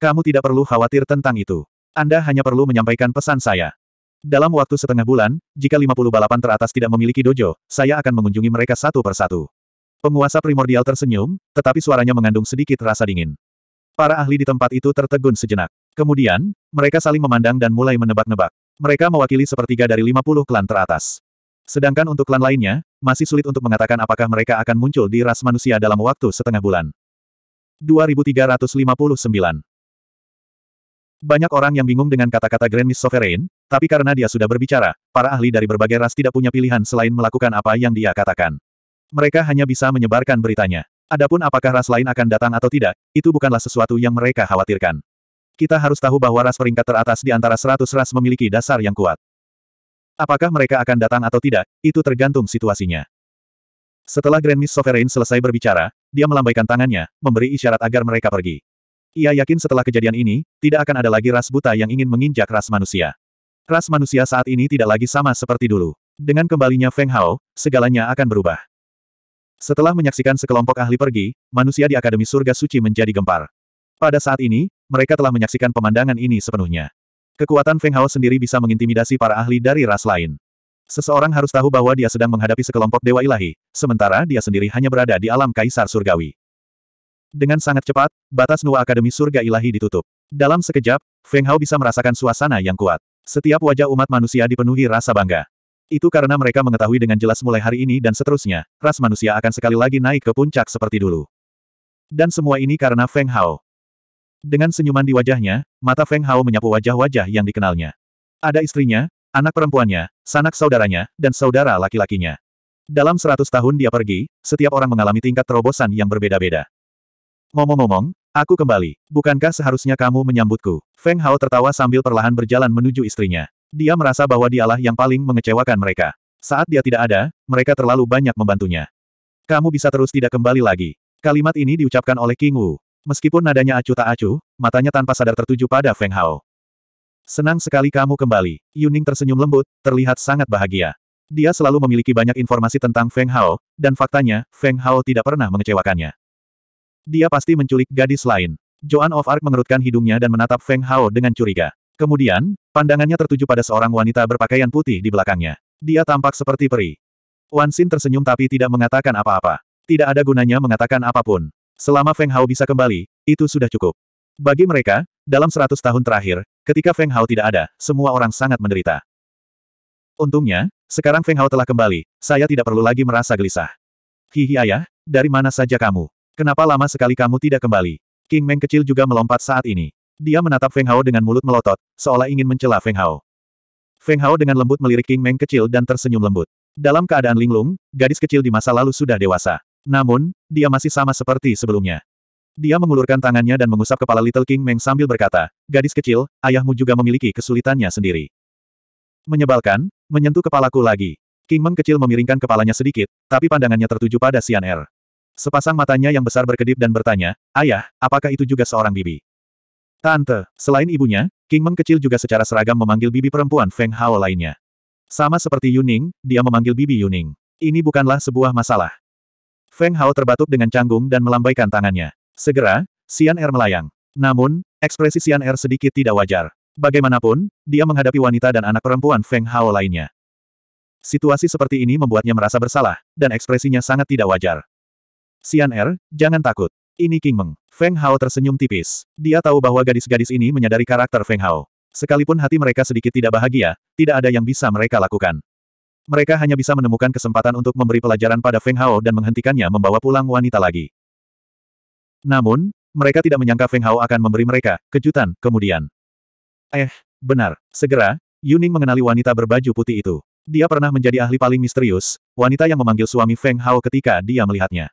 Kamu tidak perlu khawatir tentang itu. Anda hanya perlu menyampaikan pesan saya. Dalam waktu setengah bulan, jika 50 balapan teratas tidak memiliki dojo, saya akan mengunjungi mereka satu persatu. Penguasa primordial tersenyum, tetapi suaranya mengandung sedikit rasa dingin. Para ahli di tempat itu tertegun sejenak. Kemudian, mereka saling memandang dan mulai menebak-nebak. Mereka mewakili sepertiga dari 50 klan teratas. Sedangkan untuk klan lainnya, masih sulit untuk mengatakan apakah mereka akan muncul di ras manusia dalam waktu setengah bulan. 2359 banyak orang yang bingung dengan kata-kata Grand Miss Sovereign, tapi karena dia sudah berbicara, para ahli dari berbagai ras tidak punya pilihan selain melakukan apa yang dia katakan. Mereka hanya bisa menyebarkan beritanya. Adapun apakah ras lain akan datang atau tidak, itu bukanlah sesuatu yang mereka khawatirkan. Kita harus tahu bahwa ras peringkat teratas di antara seratus ras memiliki dasar yang kuat. Apakah mereka akan datang atau tidak, itu tergantung situasinya. Setelah Grand Miss Sovereign selesai berbicara, dia melambaikan tangannya, memberi isyarat agar mereka pergi. Ia yakin setelah kejadian ini, tidak akan ada lagi ras buta yang ingin menginjak ras manusia. Ras manusia saat ini tidak lagi sama seperti dulu. Dengan kembalinya Feng Hao, segalanya akan berubah. Setelah menyaksikan sekelompok ahli pergi, manusia di Akademi Surga Suci menjadi gempar. Pada saat ini, mereka telah menyaksikan pemandangan ini sepenuhnya. Kekuatan Feng Hao sendiri bisa mengintimidasi para ahli dari ras lain. Seseorang harus tahu bahwa dia sedang menghadapi sekelompok dewa ilahi, sementara dia sendiri hanya berada di alam kaisar surgawi. Dengan sangat cepat, batas Nua Akademi Surga Ilahi ditutup. Dalam sekejap, Feng Hao bisa merasakan suasana yang kuat. Setiap wajah umat manusia dipenuhi rasa bangga. Itu karena mereka mengetahui dengan jelas mulai hari ini dan seterusnya, ras manusia akan sekali lagi naik ke puncak seperti dulu. Dan semua ini karena Feng Hao. Dengan senyuman di wajahnya, mata Feng Hao menyapu wajah-wajah yang dikenalnya. Ada istrinya, anak perempuannya, sanak saudaranya, dan saudara laki-lakinya. Dalam seratus tahun dia pergi, setiap orang mengalami tingkat terobosan yang berbeda-beda. Ngomong-ngomong, aku kembali. Bukankah seharusnya kamu menyambutku? Feng Hao tertawa sambil perlahan berjalan menuju istrinya. Dia merasa bahwa dialah yang paling mengecewakan mereka. Saat dia tidak ada, mereka terlalu banyak membantunya. Kamu bisa terus tidak kembali lagi. Kalimat ini diucapkan oleh King Wu. Meskipun nadanya acuh tak acuh, matanya tanpa sadar tertuju pada Feng Hao. Senang sekali kamu kembali. Yuning tersenyum lembut, terlihat sangat bahagia. Dia selalu memiliki banyak informasi tentang Feng Hao, dan faktanya, Feng Hao tidak pernah mengecewakannya. Dia pasti menculik gadis lain. Joan of Arc mengerutkan hidungnya dan menatap Feng Hao dengan curiga. Kemudian, pandangannya tertuju pada seorang wanita berpakaian putih di belakangnya. Dia tampak seperti peri. Wan Xin tersenyum tapi tidak mengatakan apa-apa. Tidak ada gunanya mengatakan apapun. Selama Feng Hao bisa kembali, itu sudah cukup. Bagi mereka, dalam seratus tahun terakhir, ketika Feng Hao tidak ada, semua orang sangat menderita. Untungnya, sekarang Feng Hao telah kembali, saya tidak perlu lagi merasa gelisah. Hihi ayah, dari mana saja kamu? Kenapa lama sekali kamu tidak kembali? King Meng kecil juga melompat saat ini. Dia menatap Feng Hao dengan mulut melotot, seolah ingin mencela Feng Hao. Feng Hao dengan lembut melirik King Meng kecil dan tersenyum lembut. Dalam keadaan linglung, gadis kecil di masa lalu sudah dewasa. Namun, dia masih sama seperti sebelumnya. Dia mengulurkan tangannya dan mengusap kepala Little King Meng sambil berkata, Gadis kecil, ayahmu juga memiliki kesulitannya sendiri. Menyebalkan, menyentuh kepalaku lagi. King Meng kecil memiringkan kepalanya sedikit, tapi pandangannya tertuju pada Xian Er. Sepasang matanya yang besar berkedip dan bertanya, Ayah, apakah itu juga seorang bibi? Tante, selain ibunya, King Meng kecil juga secara seragam memanggil bibi perempuan Feng Hao lainnya. Sama seperti Yuning, dia memanggil bibi Yuning. Ini bukanlah sebuah masalah. Feng Hao terbatuk dengan canggung dan melambaikan tangannya. Segera, Xian Er melayang. Namun, ekspresi Xian Er sedikit tidak wajar. Bagaimanapun, dia menghadapi wanita dan anak perempuan Feng Hao lainnya. Situasi seperti ini membuatnya merasa bersalah, dan ekspresinya sangat tidak wajar. Xian Er, jangan takut. Ini King Meng. Feng Hao tersenyum tipis. Dia tahu bahwa gadis-gadis ini menyadari karakter Feng Hao. Sekalipun hati mereka sedikit tidak bahagia, tidak ada yang bisa mereka lakukan. Mereka hanya bisa menemukan kesempatan untuk memberi pelajaran pada Feng Hao dan menghentikannya membawa pulang wanita lagi. Namun, mereka tidak menyangka Feng Hao akan memberi mereka kejutan kemudian. Eh, benar. Segera, Yuning mengenali wanita berbaju putih itu. Dia pernah menjadi ahli paling misterius, wanita yang memanggil suami Feng Hao ketika dia melihatnya.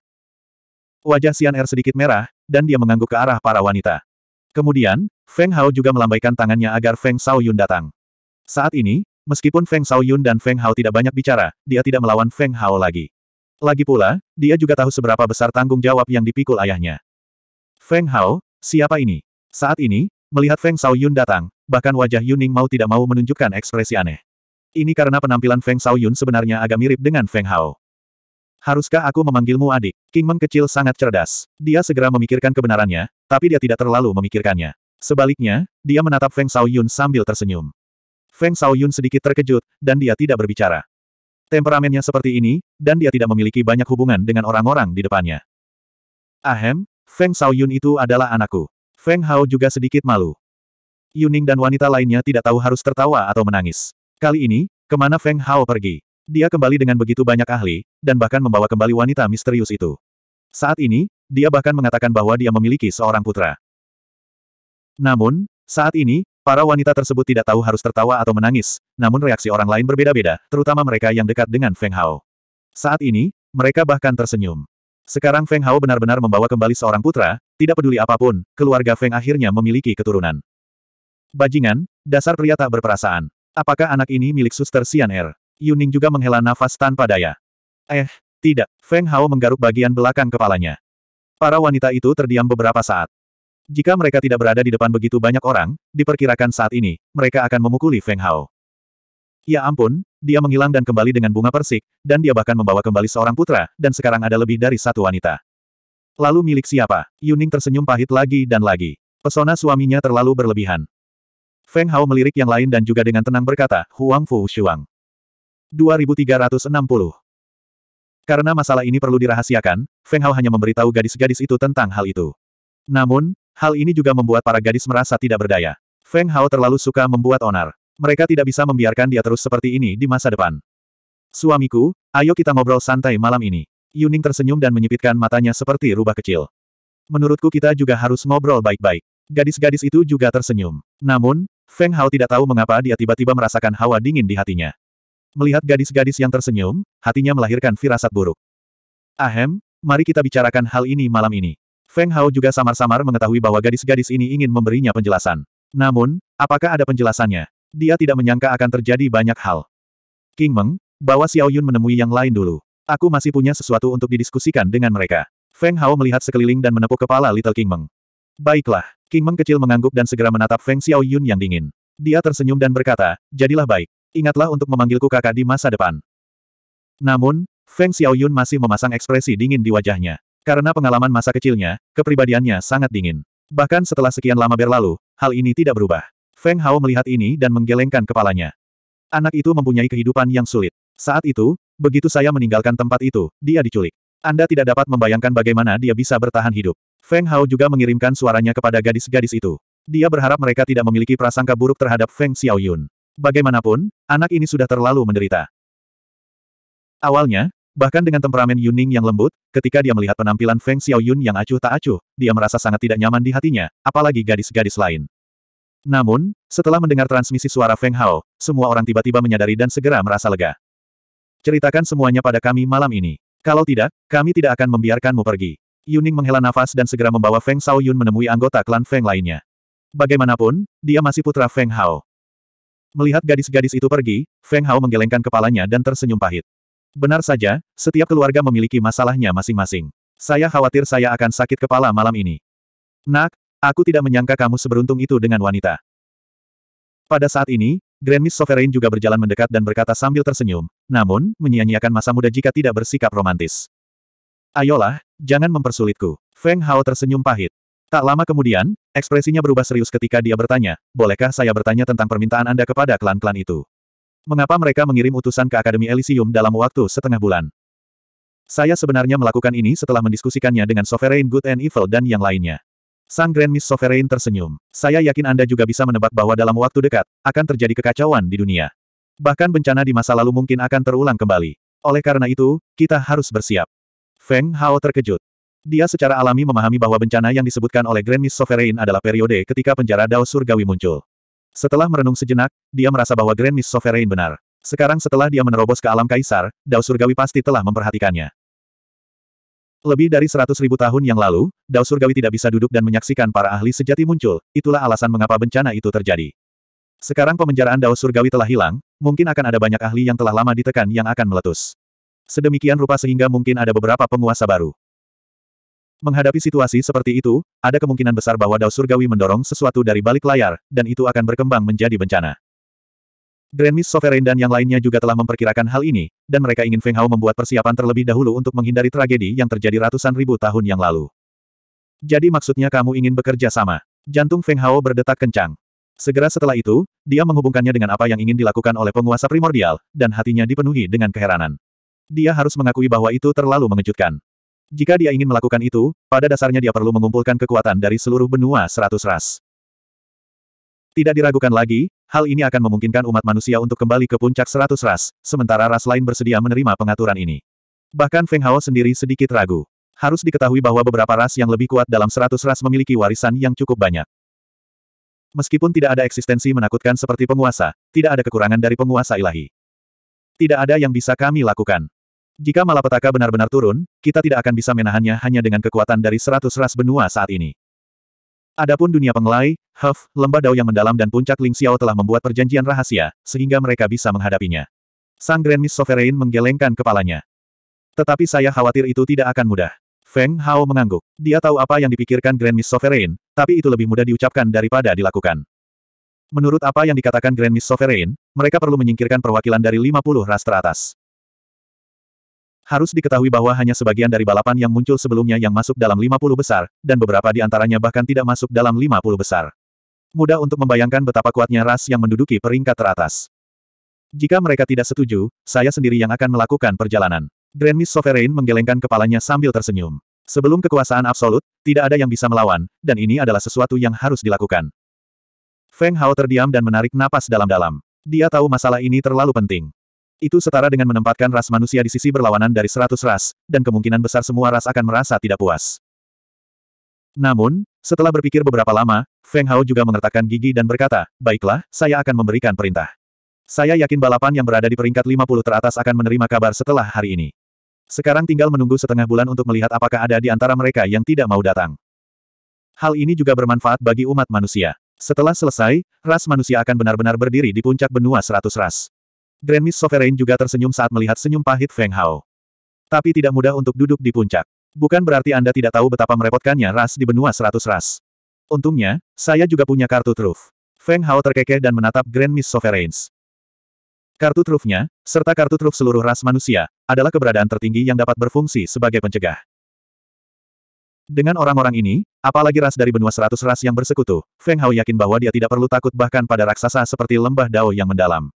Wajah Xian Er sedikit merah, dan dia mengangguk ke arah para wanita. Kemudian, Feng Hao juga melambaikan tangannya agar Feng Shao Yun datang. Saat ini, meskipun Feng Shao Yun dan Feng Hao tidak banyak bicara, dia tidak melawan Feng Hao lagi. Lagi pula, dia juga tahu seberapa besar tanggung jawab yang dipikul ayahnya. Feng Hao, siapa ini? Saat ini, melihat Feng Shao Yun datang, bahkan wajah Yuning mau tidak mau menunjukkan ekspresi aneh. Ini karena penampilan Feng Shao Yun sebenarnya agak mirip dengan Feng Hao. Haruskah aku memanggilmu adik? King Meng kecil sangat cerdas. Dia segera memikirkan kebenarannya, tapi dia tidak terlalu memikirkannya. Sebaliknya, dia menatap Feng Shaoyun sambil tersenyum. Feng Shaoyun sedikit terkejut, dan dia tidak berbicara. Temperamennya seperti ini, dan dia tidak memiliki banyak hubungan dengan orang-orang di depannya. Ahem, Feng Shaoyun itu adalah anakku. Feng Hao juga sedikit malu. Yuning dan wanita lainnya tidak tahu harus tertawa atau menangis. Kali ini, kemana Feng Hao pergi? Dia kembali dengan begitu banyak ahli, dan bahkan membawa kembali wanita misterius itu. Saat ini, dia bahkan mengatakan bahwa dia memiliki seorang putra. Namun, saat ini, para wanita tersebut tidak tahu harus tertawa atau menangis, namun reaksi orang lain berbeda-beda, terutama mereka yang dekat dengan Feng Hao. Saat ini, mereka bahkan tersenyum. Sekarang Feng Hao benar-benar membawa kembali seorang putra, tidak peduli apapun, keluarga Feng akhirnya memiliki keturunan. Bajingan, dasar pria tak berperasaan. Apakah anak ini milik suster Xian Er? Yuning juga menghela nafas tanpa daya. Eh, tidak, Feng Hao menggaruk bagian belakang kepalanya. Para wanita itu terdiam beberapa saat. Jika mereka tidak berada di depan begitu banyak orang, diperkirakan saat ini, mereka akan memukuli Feng Hao. Ya ampun, dia menghilang dan kembali dengan bunga persik, dan dia bahkan membawa kembali seorang putra, dan sekarang ada lebih dari satu wanita. Lalu milik siapa? Yuning tersenyum pahit lagi dan lagi. Pesona suaminya terlalu berlebihan. Feng Hao melirik yang lain dan juga dengan tenang berkata, Huang Fu Shuang. 2360. Karena masalah ini perlu dirahasiakan, Feng Hao hanya memberitahu gadis-gadis itu tentang hal itu. Namun, hal ini juga membuat para gadis merasa tidak berdaya. Feng Hao terlalu suka membuat onar. Mereka tidak bisa membiarkan dia terus seperti ini di masa depan. Suamiku, ayo kita ngobrol santai malam ini. Yuning tersenyum dan menyipitkan matanya seperti rubah kecil. Menurutku kita juga harus ngobrol baik-baik. Gadis-gadis itu juga tersenyum. Namun, Feng Hao tidak tahu mengapa dia tiba-tiba merasakan hawa dingin di hatinya. Melihat gadis-gadis yang tersenyum, hatinya melahirkan firasat buruk. Ahem, mari kita bicarakan hal ini malam ini. Feng Hao juga samar-samar mengetahui bahwa gadis-gadis ini ingin memberinya penjelasan. Namun, apakah ada penjelasannya? Dia tidak menyangka akan terjadi banyak hal. King Meng, bawa Xiao Yun menemui yang lain dulu. Aku masih punya sesuatu untuk didiskusikan dengan mereka. Feng Hao melihat sekeliling dan menepuk kepala Little King Meng. Baiklah, King Meng kecil mengangguk dan segera menatap Feng Xiao Yun yang dingin. Dia tersenyum dan berkata, jadilah baik. Ingatlah untuk memanggilku kakak di masa depan. Namun, Feng Xiaoyun masih memasang ekspresi dingin di wajahnya. Karena pengalaman masa kecilnya, kepribadiannya sangat dingin. Bahkan setelah sekian lama berlalu, hal ini tidak berubah. Feng Hao melihat ini dan menggelengkan kepalanya. Anak itu mempunyai kehidupan yang sulit. Saat itu, begitu saya meninggalkan tempat itu, dia diculik. Anda tidak dapat membayangkan bagaimana dia bisa bertahan hidup. Feng Hao juga mengirimkan suaranya kepada gadis-gadis itu. Dia berharap mereka tidak memiliki prasangka buruk terhadap Feng Xiaoyun. Bagaimanapun, anak ini sudah terlalu menderita. Awalnya, bahkan dengan temperamen Yuning yang lembut, ketika dia melihat penampilan Feng Xiaoyun yang acuh tak acuh, dia merasa sangat tidak nyaman di hatinya, apalagi gadis-gadis lain. Namun, setelah mendengar transmisi suara Feng Hao, semua orang tiba-tiba menyadari dan segera merasa lega. Ceritakan semuanya pada kami malam ini. Kalau tidak, kami tidak akan membiarkanmu pergi. Yuning menghela nafas dan segera membawa Feng Xiaoyun menemui anggota klan Feng lainnya. Bagaimanapun, dia masih putra Feng Hao. Melihat gadis-gadis itu pergi, Feng Hao menggelengkan kepalanya dan tersenyum pahit. Benar saja, setiap keluarga memiliki masalahnya masing-masing. Saya khawatir saya akan sakit kepala malam ini. Nak, aku tidak menyangka kamu seberuntung itu dengan wanita. Pada saat ini, Grand Miss Sovereign juga berjalan mendekat dan berkata sambil tersenyum, namun, menyia-nyiakan masa muda jika tidak bersikap romantis. Ayolah, jangan mempersulitku. Feng Hao tersenyum pahit. Tak lama kemudian, ekspresinya berubah serius ketika dia bertanya, bolehkah saya bertanya tentang permintaan Anda kepada klan-klan itu? Mengapa mereka mengirim utusan ke Akademi Elysium dalam waktu setengah bulan? Saya sebenarnya melakukan ini setelah mendiskusikannya dengan Sovereign Good and Evil dan yang lainnya. Sang Grand Miss Sovereign tersenyum. Saya yakin Anda juga bisa menebak bahwa dalam waktu dekat, akan terjadi kekacauan di dunia. Bahkan bencana di masa lalu mungkin akan terulang kembali. Oleh karena itu, kita harus bersiap. Feng Hao terkejut. Dia secara alami memahami bahwa bencana yang disebutkan oleh Grand Miss Sovereign adalah periode ketika penjara Dao Surgawi muncul. Setelah merenung sejenak, dia merasa bahwa Grand Miss Sovereign benar. Sekarang setelah dia menerobos ke alam kaisar, Dao Surgawi pasti telah memperhatikannya. Lebih dari seratus ribu tahun yang lalu, Dao Surgawi tidak bisa duduk dan menyaksikan para ahli sejati muncul, itulah alasan mengapa bencana itu terjadi. Sekarang pemenjaraan Dao Surgawi telah hilang, mungkin akan ada banyak ahli yang telah lama ditekan yang akan meletus. Sedemikian rupa sehingga mungkin ada beberapa penguasa baru. Menghadapi situasi seperti itu, ada kemungkinan besar bahwa Dao Surgawi mendorong sesuatu dari balik layar, dan itu akan berkembang menjadi bencana. Grand Miss Sovereign dan yang lainnya juga telah memperkirakan hal ini, dan mereka ingin Feng Hao membuat persiapan terlebih dahulu untuk menghindari tragedi yang terjadi ratusan ribu tahun yang lalu. Jadi maksudnya kamu ingin bekerja sama. Jantung Feng Hao berdetak kencang. Segera setelah itu, dia menghubungkannya dengan apa yang ingin dilakukan oleh penguasa primordial, dan hatinya dipenuhi dengan keheranan. Dia harus mengakui bahwa itu terlalu mengejutkan. Jika dia ingin melakukan itu, pada dasarnya dia perlu mengumpulkan kekuatan dari seluruh benua seratus ras. Tidak diragukan lagi, hal ini akan memungkinkan umat manusia untuk kembali ke puncak seratus ras, sementara ras lain bersedia menerima pengaturan ini. Bahkan Feng Hao sendiri sedikit ragu. Harus diketahui bahwa beberapa ras yang lebih kuat dalam seratus ras memiliki warisan yang cukup banyak. Meskipun tidak ada eksistensi menakutkan seperti penguasa, tidak ada kekurangan dari penguasa ilahi. Tidak ada yang bisa kami lakukan. Jika malapetaka benar-benar turun, kita tidak akan bisa menahannya hanya dengan kekuatan dari seratus ras benua saat ini. Adapun dunia pengelai, Huff, lembah dao yang mendalam dan puncak Ling Xiao telah membuat perjanjian rahasia, sehingga mereka bisa menghadapinya. Sang Grand Miss Sovereign menggelengkan kepalanya. Tetapi saya khawatir itu tidak akan mudah. Feng Hao mengangguk. Dia tahu apa yang dipikirkan Grand Miss Sovereign, tapi itu lebih mudah diucapkan daripada dilakukan. Menurut apa yang dikatakan Grand Miss Sovereign, mereka perlu menyingkirkan perwakilan dari 50 ras teratas. Harus diketahui bahwa hanya sebagian dari balapan yang muncul sebelumnya yang masuk dalam 50 besar, dan beberapa di antaranya bahkan tidak masuk dalam 50 besar. Mudah untuk membayangkan betapa kuatnya ras yang menduduki peringkat teratas. Jika mereka tidak setuju, saya sendiri yang akan melakukan perjalanan. Grand Miss Sovereign menggelengkan kepalanya sambil tersenyum. Sebelum kekuasaan absolut, tidak ada yang bisa melawan, dan ini adalah sesuatu yang harus dilakukan. Feng Hao terdiam dan menarik napas dalam-dalam. Dia tahu masalah ini terlalu penting. Itu setara dengan menempatkan ras manusia di sisi berlawanan dari seratus ras, dan kemungkinan besar semua ras akan merasa tidak puas. Namun, setelah berpikir beberapa lama, Feng Hao juga mengertakkan gigi dan berkata, baiklah, saya akan memberikan perintah. Saya yakin balapan yang berada di peringkat 50 teratas akan menerima kabar setelah hari ini. Sekarang tinggal menunggu setengah bulan untuk melihat apakah ada di antara mereka yang tidak mau datang. Hal ini juga bermanfaat bagi umat manusia. Setelah selesai, ras manusia akan benar-benar berdiri di puncak benua seratus ras. Grand Miss Sovereign juga tersenyum saat melihat senyum pahit Feng Hao. Tapi tidak mudah untuk duduk di puncak. Bukan berarti Anda tidak tahu betapa merepotkannya ras di benua seratus ras. Untungnya, saya juga punya kartu truf. Feng Hao terkekeh dan menatap Grand Miss Sovereigns. Kartu trufnya, serta kartu truf seluruh ras manusia, adalah keberadaan tertinggi yang dapat berfungsi sebagai pencegah. Dengan orang-orang ini, apalagi ras dari benua seratus ras yang bersekutu, Feng Hao yakin bahwa dia tidak perlu takut bahkan pada raksasa seperti lembah Dao yang mendalam.